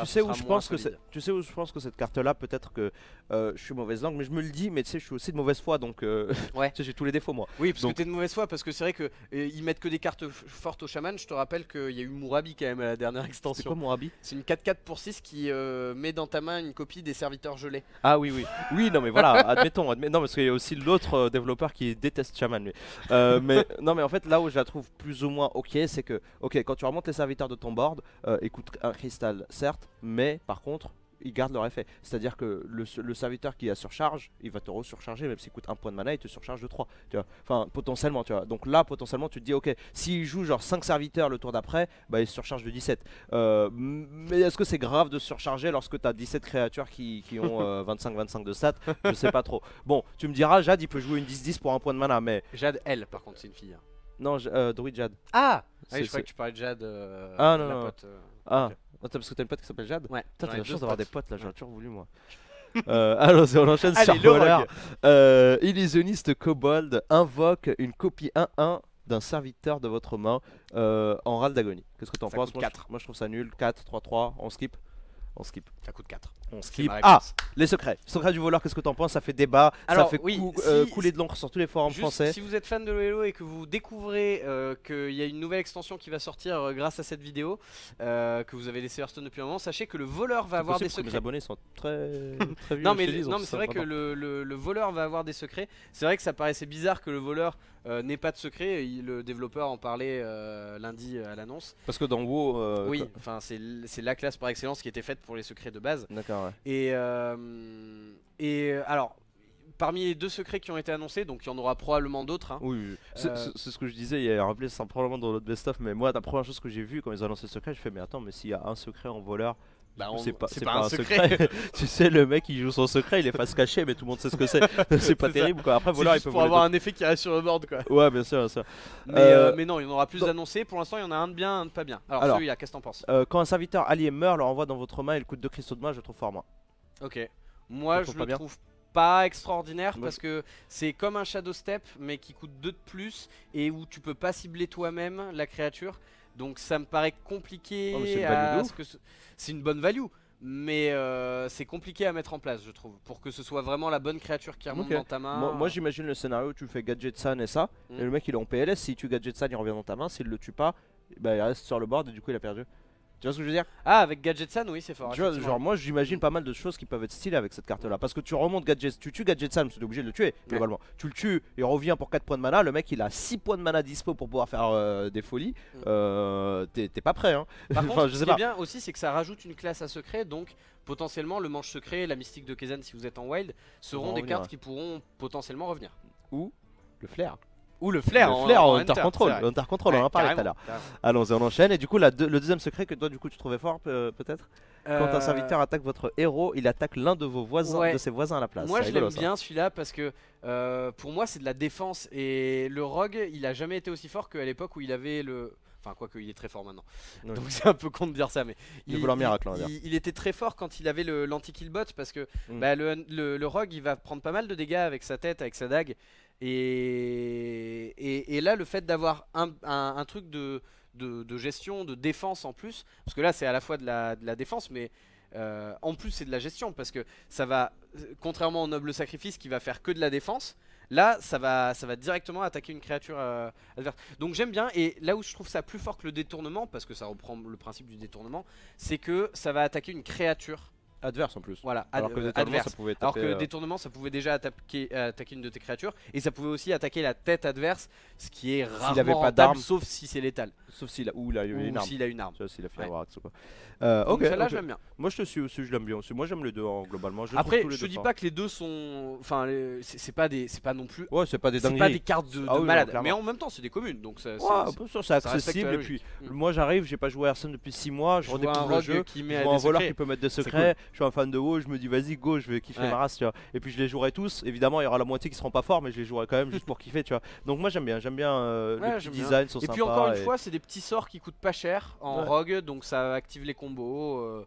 tu sais, où je pense que tu sais où je pense que cette carte-là, peut-être que euh, je suis mauvaise langue, mais je me le dis, mais tu sais, je suis aussi de mauvaise foi, donc euh, ouais. j'ai tous les défauts moi. Oui, parce que t'es de mauvaise foi, parce que c'est vrai que euh, ils mettent que des cartes fortes au chaman. Je te rappelle qu'il y a eu Mourabi quand même à la dernière extension. C'est quoi Mourabi C'est une 4-4 pour 6 qui met dans ta main une copie des serviteurs gelés. Ah oui, oui, oui, non mais voilà, admettons, non parce qu'il y a aussi l'autre développeur qui déteste chaman lui. mais non mais en fait là où j'ai plus ou moins ok, c'est que, ok, quand tu remontes les serviteurs de ton board, euh, écoute ils un cristal, certes, mais par contre, ils gardent leur effet. C'est-à-dire que le, serviteur qui a surcharge, il va te re-surcharger, même s'il coûte un point de mana, il te surcharge de 3. Tu vois enfin, potentiellement, tu vois. Donc là, potentiellement, tu te dis, ok, s'il joue genre 5 serviteurs le tour d'après, bah il surcharge de 17. Euh, mais est-ce que c'est grave de surcharger lorsque tu as 17 créatures qui, qui ont 25-25 euh, de stats Je sais pas trop. Bon, tu me diras, Jade, il peut jouer une 10-10 pour un point de mana, mais. Jade, elle, par contre, c'est une fille. Hein. Non, euh, Jade. Ah ah, je crois que tu parlais de Jade. Euh, ah non, la Pote, euh, Ah, parce que t'as une pote qui s'appelle Jade Ouais. t'as la chance d'avoir des potes là, j'aurais toujours voulu moi. euh, alors, on enchaîne sur Voleur. Euh, Kobold invoque une copie 1-1 d'un serviteur de votre main euh, en râle d'agonie. Qu'est-ce que t'en penses moi, moi je trouve ça nul. 4, 3-3, on skip. On skip. Ça coûte 4. On skip. Ah, ah, les secrets. Secrets du voleur, qu'est-ce que t'en penses Ça fait débat, ça fait euh, couler de l'encre sur tous les forums français. Si vous êtes fan de Lolo et que vous découvrez euh, qu'il y a une nouvelle extension qui va sortir euh, grâce à cette vidéo, que vous avez laissé Hearthstone depuis un moment, sachez que le voleur va avoir des secrets. abonnés sont très, Non, mais, c'est vrai que le, voleur va avoir des secrets. C'est vrai que ça paraissait bizarre que le voleur n'ait pas de secret. le développeur en parlait lundi à l'annonce. Parce que dans WoW. oui, enfin, c'est la classe par excellence qui était faite pour les secrets de base. D'accord. Et, euh, et euh, alors, parmi les deux secrets qui ont été annoncés, donc il y en aura probablement d'autres. Hein, oui, euh, c'est ce que je disais, il y a rappelé ça probablement dans l'autre best-of, mais moi, la première chose que j'ai vu quand ils ont annoncé le secret, je fais, mais attends, mais s'il y a un secret en voleur bah, c'est pas, un secret. tu sais, le mec il joue son secret, il est face caché mais tout le monde sait ce que c'est. c'est pas terrible quoi. Après, voilà, il peut pour avoir un effet qui reste sur le board quoi. Ouais, bien sûr, bien sûr. Mais, euh, euh, non, il y en aura plus d'annoncés, Pour l'instant, il y en a un de bien, un de pas bien. Alors, celui-là, qu'est-ce que t'en penses euh, Quand un serviteur allié meurt, le renvoie dans votre main et le coût de cristaux de main, je trouve fort moi. Ok. Moi, je, le trouve pas extraordinaire parce que c'est comme un Shadow Step mais qui coûte 2 de plus et où tu peux pas cibler toi-même la créature donc ça me paraît compliqué. Oh, c'est une bonne value mais euh, c'est compliqué à mettre en place, je trouve, pour que ce soit vraiment la bonne créature qui remonte dans ta main. Moi, j'imagine le scénario où tu fais Gadget et ça, mm. et le mec il est en PLS, s'il tue Gadget San, il revient dans ta main, s'il le tue pas, bah, il reste sur le board et du coup il a perdu. Tu vois ce que je veux dire Ah, avec Gadgetsan, oui, c'est fort. genre, moi j'imagine pas mal de choses qui peuvent être stylées avec cette carte là. Parce que tu remontes Gadget, tu tues Gadgetsan, parce que es obligé de le tuer globalement. Tu le tues, il revient pour 4 points de mana. Le mec il a 6 points de mana dispo pour pouvoir faire euh, des folies. Mm. Euh, t'es pas prêt, hein. ce qui est bien aussi, c'est que ça rajoute une classe à secret. Donc, potentiellement, le manche secret, la mystique de Kezan si vous êtes en wild, seront des cartes qui pourront potentiellement revenir. Ou le flair. Ou le flair, flair en, en, Control, on en tout à l'heure. Allons-y, on enchaîne. Et du coup, le deuxième secret que toi, du coup, tu trouvais fort, peut-être euh, Quand un serviteur attaque votre héros, il attaque l'un de vos voisins, de ses voisins à la place. Moi, je l'aime bien celui-là parce que euh, pour moi, c'est de la défense. Et le rogue, il a jamais été aussi fort qu'à l'époque où il avait le. Enfin, quoi qu'il est très fort maintenant. Donc c'est un peu con de dire ça, mais il, il, était très fort quand il avait l'anti-killbot parce que mm. bah, le, rogue il va prendre pas mal de dégâts avec sa tête, avec sa dague. Et, là, le fait d'avoir un, truc de, gestion, de défense en plus, parce que là, c'est à la fois de la, défense, mais euh, en plus, c'est de la gestion, parce que ça va, contrairement au noble sacrifice qui va faire que de la défense, Là, ça va, ça va directement attaquer une créature euh, adverse. Donc j'aime bien, et là où je trouve ça plus fort que le détournement, parce que ça reprend le principe du détournement, c'est que ça va attaquer une créature adverse en plus. Voilà, alors que, détournement, euh, ça pouvait déjà attaquer, attaquer, une de tes créatures et ça pouvait aussi attaquer la tête adverse, ce qui est rare il pas sauf si c'est létal. Sauf s'il a, ou il a une arme. s'il a une arme. s'il a fait avoir euh, ok. Celle-là, j'aime bien. Moi, je te suis aussi, je l'aime bien aussi. Moi, j'aime les deux hein, globalement. Je Après, je te dis pas que les deux sont. Enfin, c'est pas des, c'est pas non plus. Ouais, c'est pas des C'est pas des cartes de, ah malade. mais en même temps, c'est des communes, donc ça. c'est accessible. Et puis, mm. moi, j'arrive, j'ai pas joué à Hearthstone depuis 6 mois. Je, jeu. je vois un voleur qui peut mettre des secrets. Je suis un fan de WoW. Je me dis, vas-y, go, je vais kiffer ma race, Et puis, je les jouerai tous. Évidemment, il y aura la moitié qui seront pas forts, mais je les jouerai quand même juste pour kiffer, tu Donc, moi, j'aime bien, j'aime bien. Euh, le design, Et puis encore une fois, c'est des petit sort qui coûte pas cher en rogue, donc ça active les combos. Euh.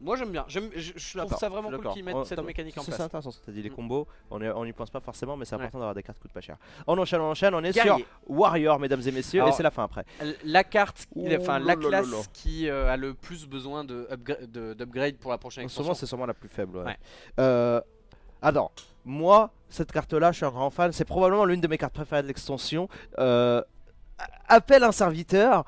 Moi j'aime bien, je, je trouve ça vraiment cool qu'ils mettent oh, cette mécanique en place. C'est intéressant dit, les mm. combos, on n'y pense pas forcément, mais c'est important d'avoir des cartes qui coûtent pas cher. On enchaîne, on enchaîne, on est sur Warrior, mesdames et messieurs, et c'est la fin après. La carte, enfin la oh classe qui euh, a le plus besoin d'upgrade pour la prochaine expansion. c'est sûrement la plus faible. Ouais. Euh, moi, cette carte-là, je suis un grand fan, c'est probablement l'une de mes cartes préférées de l'extension appelle un serviteur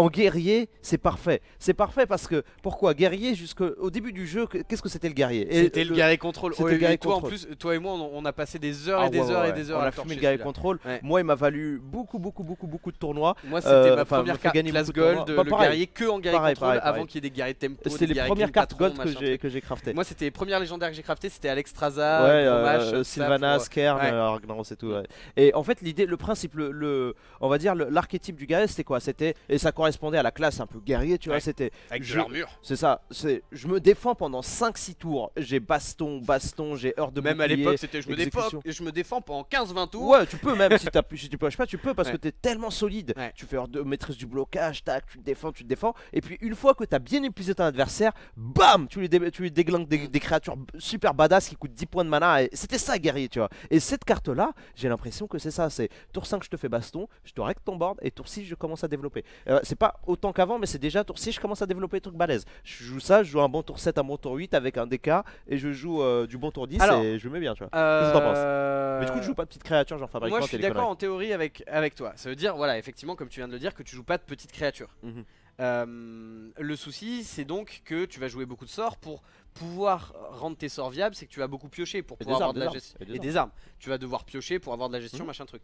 en guerrier, c'est parfait. C'est parfait parce que pourquoi guerrier jusqu'au début du jeu Qu'est-ce que c'était le guerrier C'était le, guerrier contrôle. et, toi en plus, toi et moi, on, a passé des heures ah, et des heures et des heures à fumer le guerrier contrôle. Moi, il m'a valu beaucoup, beaucoup, beaucoup, beaucoup de tournois. Moi, c'était euh, ma première carte classe gold, bah, le guerrier que en guerrier contrôle, avant qu'il y ait des guerriers tempo. c'était les premières cartes gold que j'ai crafté Moi, c'était les premières légendaires que j'ai crafté C'était alex Alexstrasza, Sylvana, Kern, Argnaros et tout. Et en fait, l'idée, le principe, le, on va dire l'archétype du guerrier, c'était quoi C'était et ça correspond correspondait à la classe un peu guerrier, tu vois, c'était... Avec de l'armure. C'est ça, c'est, je me défends pendant 5-6 tours, j'ai baston, baston, j'ai heure de Même à l'époque, c'était je me, défends, je me défends pendant 15-20 tours. Ouais, tu peux même, si, si tu peux, pas, tu peux parce que que es tellement solide, tu fais heure de maîtrise du blocage, tac, tu défends, tu te défends, et puis une fois que tu as bien épuisé ton adversaire, bam, tu lui, dé, tu déglingues des, mm. créatures super badass qui coûtent 10 points de mana, et c'était ça guerrier, tu vois. Et cette carte-là, j'ai l'impression que c'est ça, c'est tour 5 je te fais baston, je te règle ton board, et tour 6 je commence à développer. Euh, c'est pas autant qu'avant, mais c'est déjà tour 6, je commence à développer des trucs balèzes. Je joue ça, je joue un bon tour 7, un bon tour 8 avec un DK, et je joue euh, du bon tour 10 et je mets bien, tu vois. quest que t'en penses euh, Mais du coup, je joues pas de petites créatures, genre fabrique Moi, je suis d'accord en théorie avec, avec toi. Ça veut dire, voilà, effectivement, comme tu viens de le dire, que tu joues pas de petites créatures. Mhm. Euh, le souci, c'est donc que tu vas jouer beaucoup de sorts pour pouvoir rendre tes sorts viables, c'est que tu vas beaucoup piocher pour pouvoir avoir de la gestion et, des, armes. Tu vas devoir piocher pour avoir de la gestion, mhm. machin truc.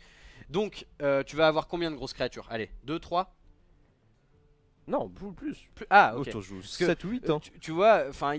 Donc, tu vas avoir combien de grosses créatures Allez, 2, 3 non, plus, ah, 7 ou 8. Euh, hein. Tu, vois, enfin,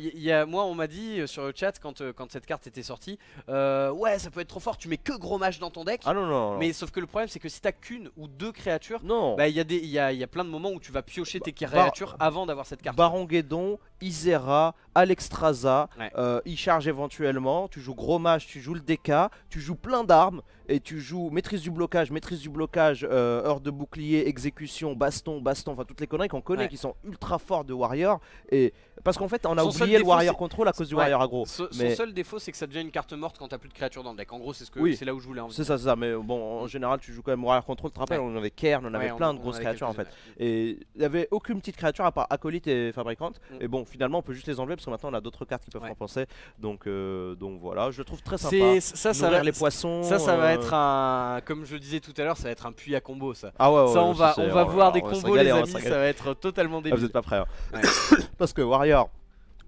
moi, on m'a dit euh, sur le chat quand, euh, quand cette carte était sortie Ouais, ça peut être trop fort, tu mets que gros dans ton deck. Ah non, non. Mais sauf que le problème, c'est que si t'as qu'une ou deux créatures, non. Bah, il y, a des, y, a, y a plein de moments où tu vas piocher bah, tes créatures avant d'avoir cette carte. Baron Guédon, Isera, Alexstrasza, euh, il charge éventuellement, tu joues gros mage, tu joues le DK, tu joues plein d'armes et tu joues maîtrise du blocage, maîtrise du blocage, euh, heure de bouclier, exécution, baston, baston, enfin toutes les conneries qu'on connaît qui sont ultra forts de Warrior et parce qu'en fait on a oublié le Warrior Control à cause du Warrior Agro mais... Son seul défaut c'est que ça devient une carte morte quand t'as plus de créatures dans le deck. En gros c'est là où je voulais en C'est ça, c'est ça, mais bon en mm. général tu joues quand même Warrior Control, tu te rappelles on avait Kern, on avait plein de grosses créatures en fait. Et il y avait aucune petite créature à part Acolyte et Fabricante mm. et bon finalement, on peut juste les enlever parce que maintenant on a d'autres cartes qui peuvent en penser Donc, euh, donc voilà, je trouve très sympa. Ça, ça les poissons. Ça, ça va euh. être un. Comme je disais tout à l'heure, ça va être un puits à combo ça. Ah on va, oh on va voir des combos, les amis. Ça va être totalement ah, débile. vous êtes pas prêts. Hein. parce que Warrior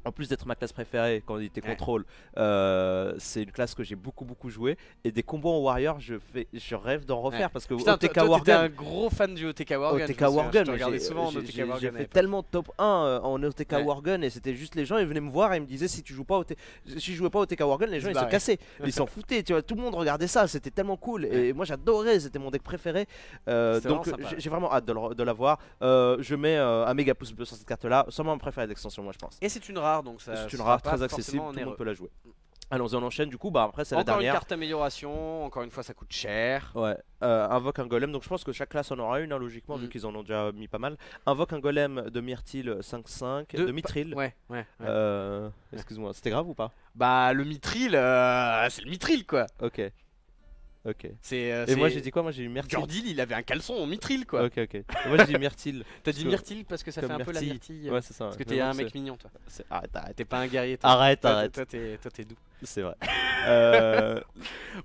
en plus d'être ma classe préférée quand il était contrôle, euh, c'est une classe que j'ai beaucoup beaucoup joué et des combos en warrior, je fais, je rêve d'en refaire parce que Putain, un gros fan du OTK Wargun. OTK Wargun, j'ai souvent J'ai fait tellement top 1 euh, en OTK ouais. Wargun et c'était juste les gens ils venaient me voir et me disaient si tu joues pas OTK si je jouais pas OTK Wargun, les gens ils se cassaient, ils s'en foutaient, tu vois, tout le monde regardait ça, c'était tellement cool et moi j'adorais, c'était mon deck préféré. Euh, donc j'ai vraiment hâte de l'avoir. je mets un méga pouce bleu sur cette carte là, vraiment mon préféré d'extension moi je pense. Et c'est une rare c'est une rare très accessible, tout le monde peut la jouer. Allons-y, on enchaîne du coup. Bah après, c'est la dernière. Encore une carte amélioration, encore une fois, ça coûte cher. Ouais, euh, invoque un golem. Donc je pense que chaque classe en aura une, hein, logiquement, vu mm. qu'ils en ont déjà mis pas mal. Invoque un golem de myrtille 5-5, de, Mithril. Ouais, ouais. Euh, excuse-moi, c'était grave ou pas Bah, le Mithril, euh, c'est le Mithril quoi. Ok. Ok. C'est, euh, et moi j'ai dit quoi Moi j'ai eu myrtille. Gordil, il avait un caleçon en mitril quoi. Ok, ok. moi j'ai dit myrtille. T'as dit myrtille parce que ça fait un peu la myrtille. Euh, ouais, c'est ça. Parce que t'es un mec mignon toi. arrête ah, t'es pas un guerrier. Toi. Arrête, arrête. Toi, t'es doux. C'est vrai. Euh,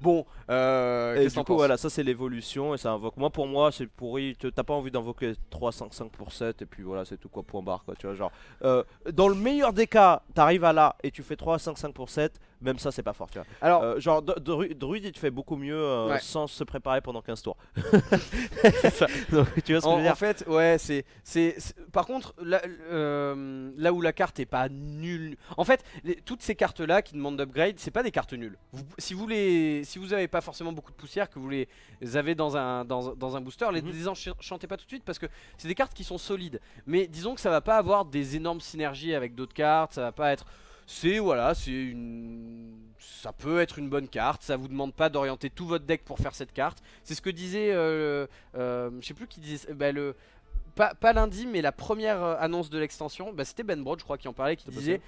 bon, euh, et du coup, voilà, ça c'est l'évolution et ça invoque. Moi, pour moi, c'est pourri. T'as pas envie d'invoquer 3, 5, 5 pour 7 et puis voilà, c'est tout quoi, point barre quoi. Tu vois, genre, euh, dans le meilleur des cas, t'arrives à là et tu fais 3, 5, 5 pour 7. Même ça, c'est pas fort, tu vois. Alors, genre, Druid, il te fait beaucoup mieux sans se préparer pendant 15 tours. Donc, tu vois ce que je veux dire En fait, ouais, c'est. Par contre, là, où la carte est pas nulle. En fait, toutes ces cartes-là qui demandent d'upgrade c'est pas des cartes nulles. si vous les, si vous avez pas forcément beaucoup de poussière, que vous les avez dans un, dans, dans un booster, les mm désenchantez pas tout de suite parce que c'est des cartes qui sont solides. Mais disons que ça va pas avoir des énormes synergies avec d'autres cartes, ça va pas être c'est voilà, c'est une ça peut être une bonne carte, ça vous demande pas d'orienter tout votre deck pour faire cette carte. C'est ce que disait euh, euh, je sais plus qui disait bah, le pas, lundi mais la première euh, annonce de l'extension, bah, c'était Ben Broad je crois qui en parlait qui disait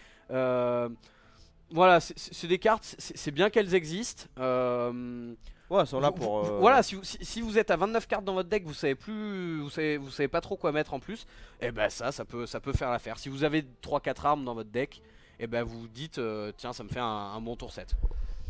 voilà, c'est des cartes, c'est bien qu'elles existent. Euh, ouais, elles sont là pour. Euh, voilà, si vous, êtes à 29 cartes dans votre deck, vous savez plus, vous savez, pas trop quoi mettre en plus. Et eh ben ça, ça peut, ça peut faire l'affaire. Si vous avez 3-4 armes dans votre deck, et eh ben vous dites, euh, tiens, ça me fait un, un bon tour 7.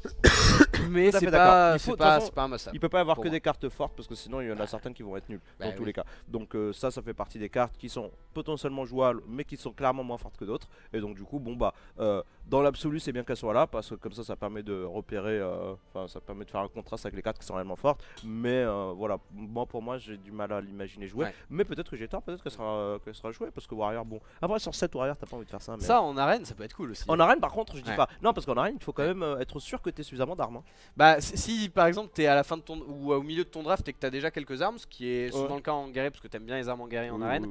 mais c'est pas, faut, pas, façon, pas Il peut pas avoir que des cartes fortes parce que sinon il y en a bah certaines qui vont être nulles bah dans tous les cas. Donc euh, ça, ça fait partie des cartes qui sont potentiellement jouables mais qui sont clairement moins fortes que d'autres. Et donc du coup, bon bah, euh, dans l'absolu, c'est bien qu'elles soient là parce que comme ça, ça permet de repérer, euh, enfin ça permet de faire un contraste avec les cartes qui sont réellement fortes. Mais voilà, moi pour moi, j'ai du mal à l'imaginer jouer. Mais peut-être que j'ai tort, peut-être qu'elle sera, qu sera jouée parce que Warrior, bon, après sur 7 Warrior, t'as pas envie de faire ça. Ça en arène, ça peut être cool aussi. En arène, par contre, je dis pas. Non, parce qu'en arène, il faut quand même être sûr que suffisamment d'armes. Hein. Bah, si par exemple t'es à la fin de ton ou euh, au milieu de ton draft et que t'as déjà quelques armes, ce qui est souvent le cas en guerrier parce que t'aimes bien les armes en guerrier en arène,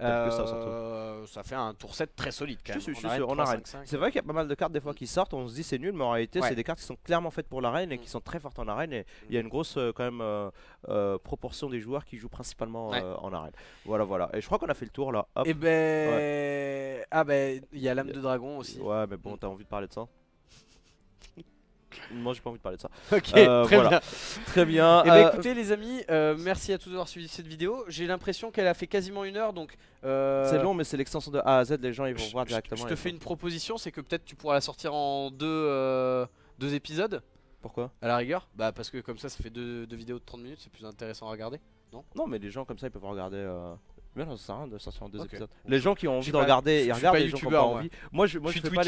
euh, ça, fait un tour 7 très solide quand même. C'est vrai qu'il y a pas mal de cartes des fois qui sortent, on se dit c'est nul, mais en réalité c'est des cartes qui sont clairement faites pour l'arène et mm. qui sont très fortes en arène. Et il y a mm. une grosse euh, quand même proportion des joueurs qui jouent principalement en arène. Voilà, voilà. Et je crois qu'on a fait le tour là. Et eh ben. Ah ben, il y a l'âme de dragon aussi. Ouais, mais bon, t'as envie de parler de ça moi j'ai pas envie de parler de ça. Ok, euh, très bien. Très bien. Et eh bah ben, euh, écoutez les amis, euh, merci à tous d'avoir suivi cette vidéo. J'ai l'impression qu'elle a fait quasiment une heure donc. C'est long mais c'est l'extension de A à Z, les gens ils vont voir directement. Je te fais une proposition, c'est que peut-être tu pourras la sortir en deux, deux épisodes. Pourquoi À la rigueur Bah parce que comme ça ça fait deux, deux vidéos de 30 minutes, c'est plus intéressant à regarder, non Non mais les gens comme ça ils peuvent regarder ça de sortir épisodes. Les gens qui ont envie de regarder, ils regardent, les gens qui ont envie. Moi, je, moi, je, fais pas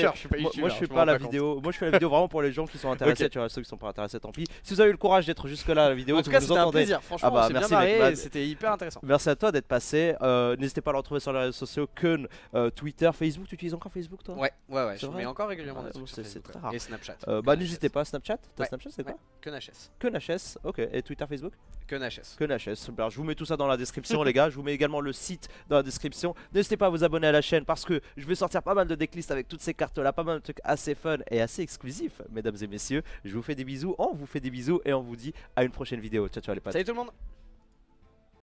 moi, je fais pas la vidéo. Moi, je fais la vidéo vraiment pour les gens qui sont intéressés, tu vois, ceux qui sont pas intéressés, tant pis. Si vous avez eu le courage d'être jusque là la vidéo, en tout cas, c'était un plaisir. Ah Franchement, ah bah, merci c'était hyper intéressant. Merci à toi d'être passé. Euh, n'hésitez pas à le retrouver sur les réseaux sociaux, que euh, Twitter, Facebook. Tu utilises encore Facebook, toi Ouais, ouais, ouais. Je mets encore régulièrement ah, C'est très rare. Et Snapchat. Euh, bah, n'hésitez pas. Snapchat, ta Snapchat, c'est quoi Que NHS. Que NHS. Ok. Et Twitter, Facebook que Naches. Que Naches. Ben, je vous mets tout ça dans la description, les gars. Je vous mets également le site dans la description. N'hésitez pas à vous abonner à la chaîne parce que je vais sortir pas mal de decklists avec toutes ces cartes-là. Pas mal de trucs assez fun et assez exclusifs, mesdames et messieurs. Je vous fais des bisous. On vous fait des bisous et on vous dit à une prochaine vidéo. Ciao, ciao, les potes. Salut tout le monde.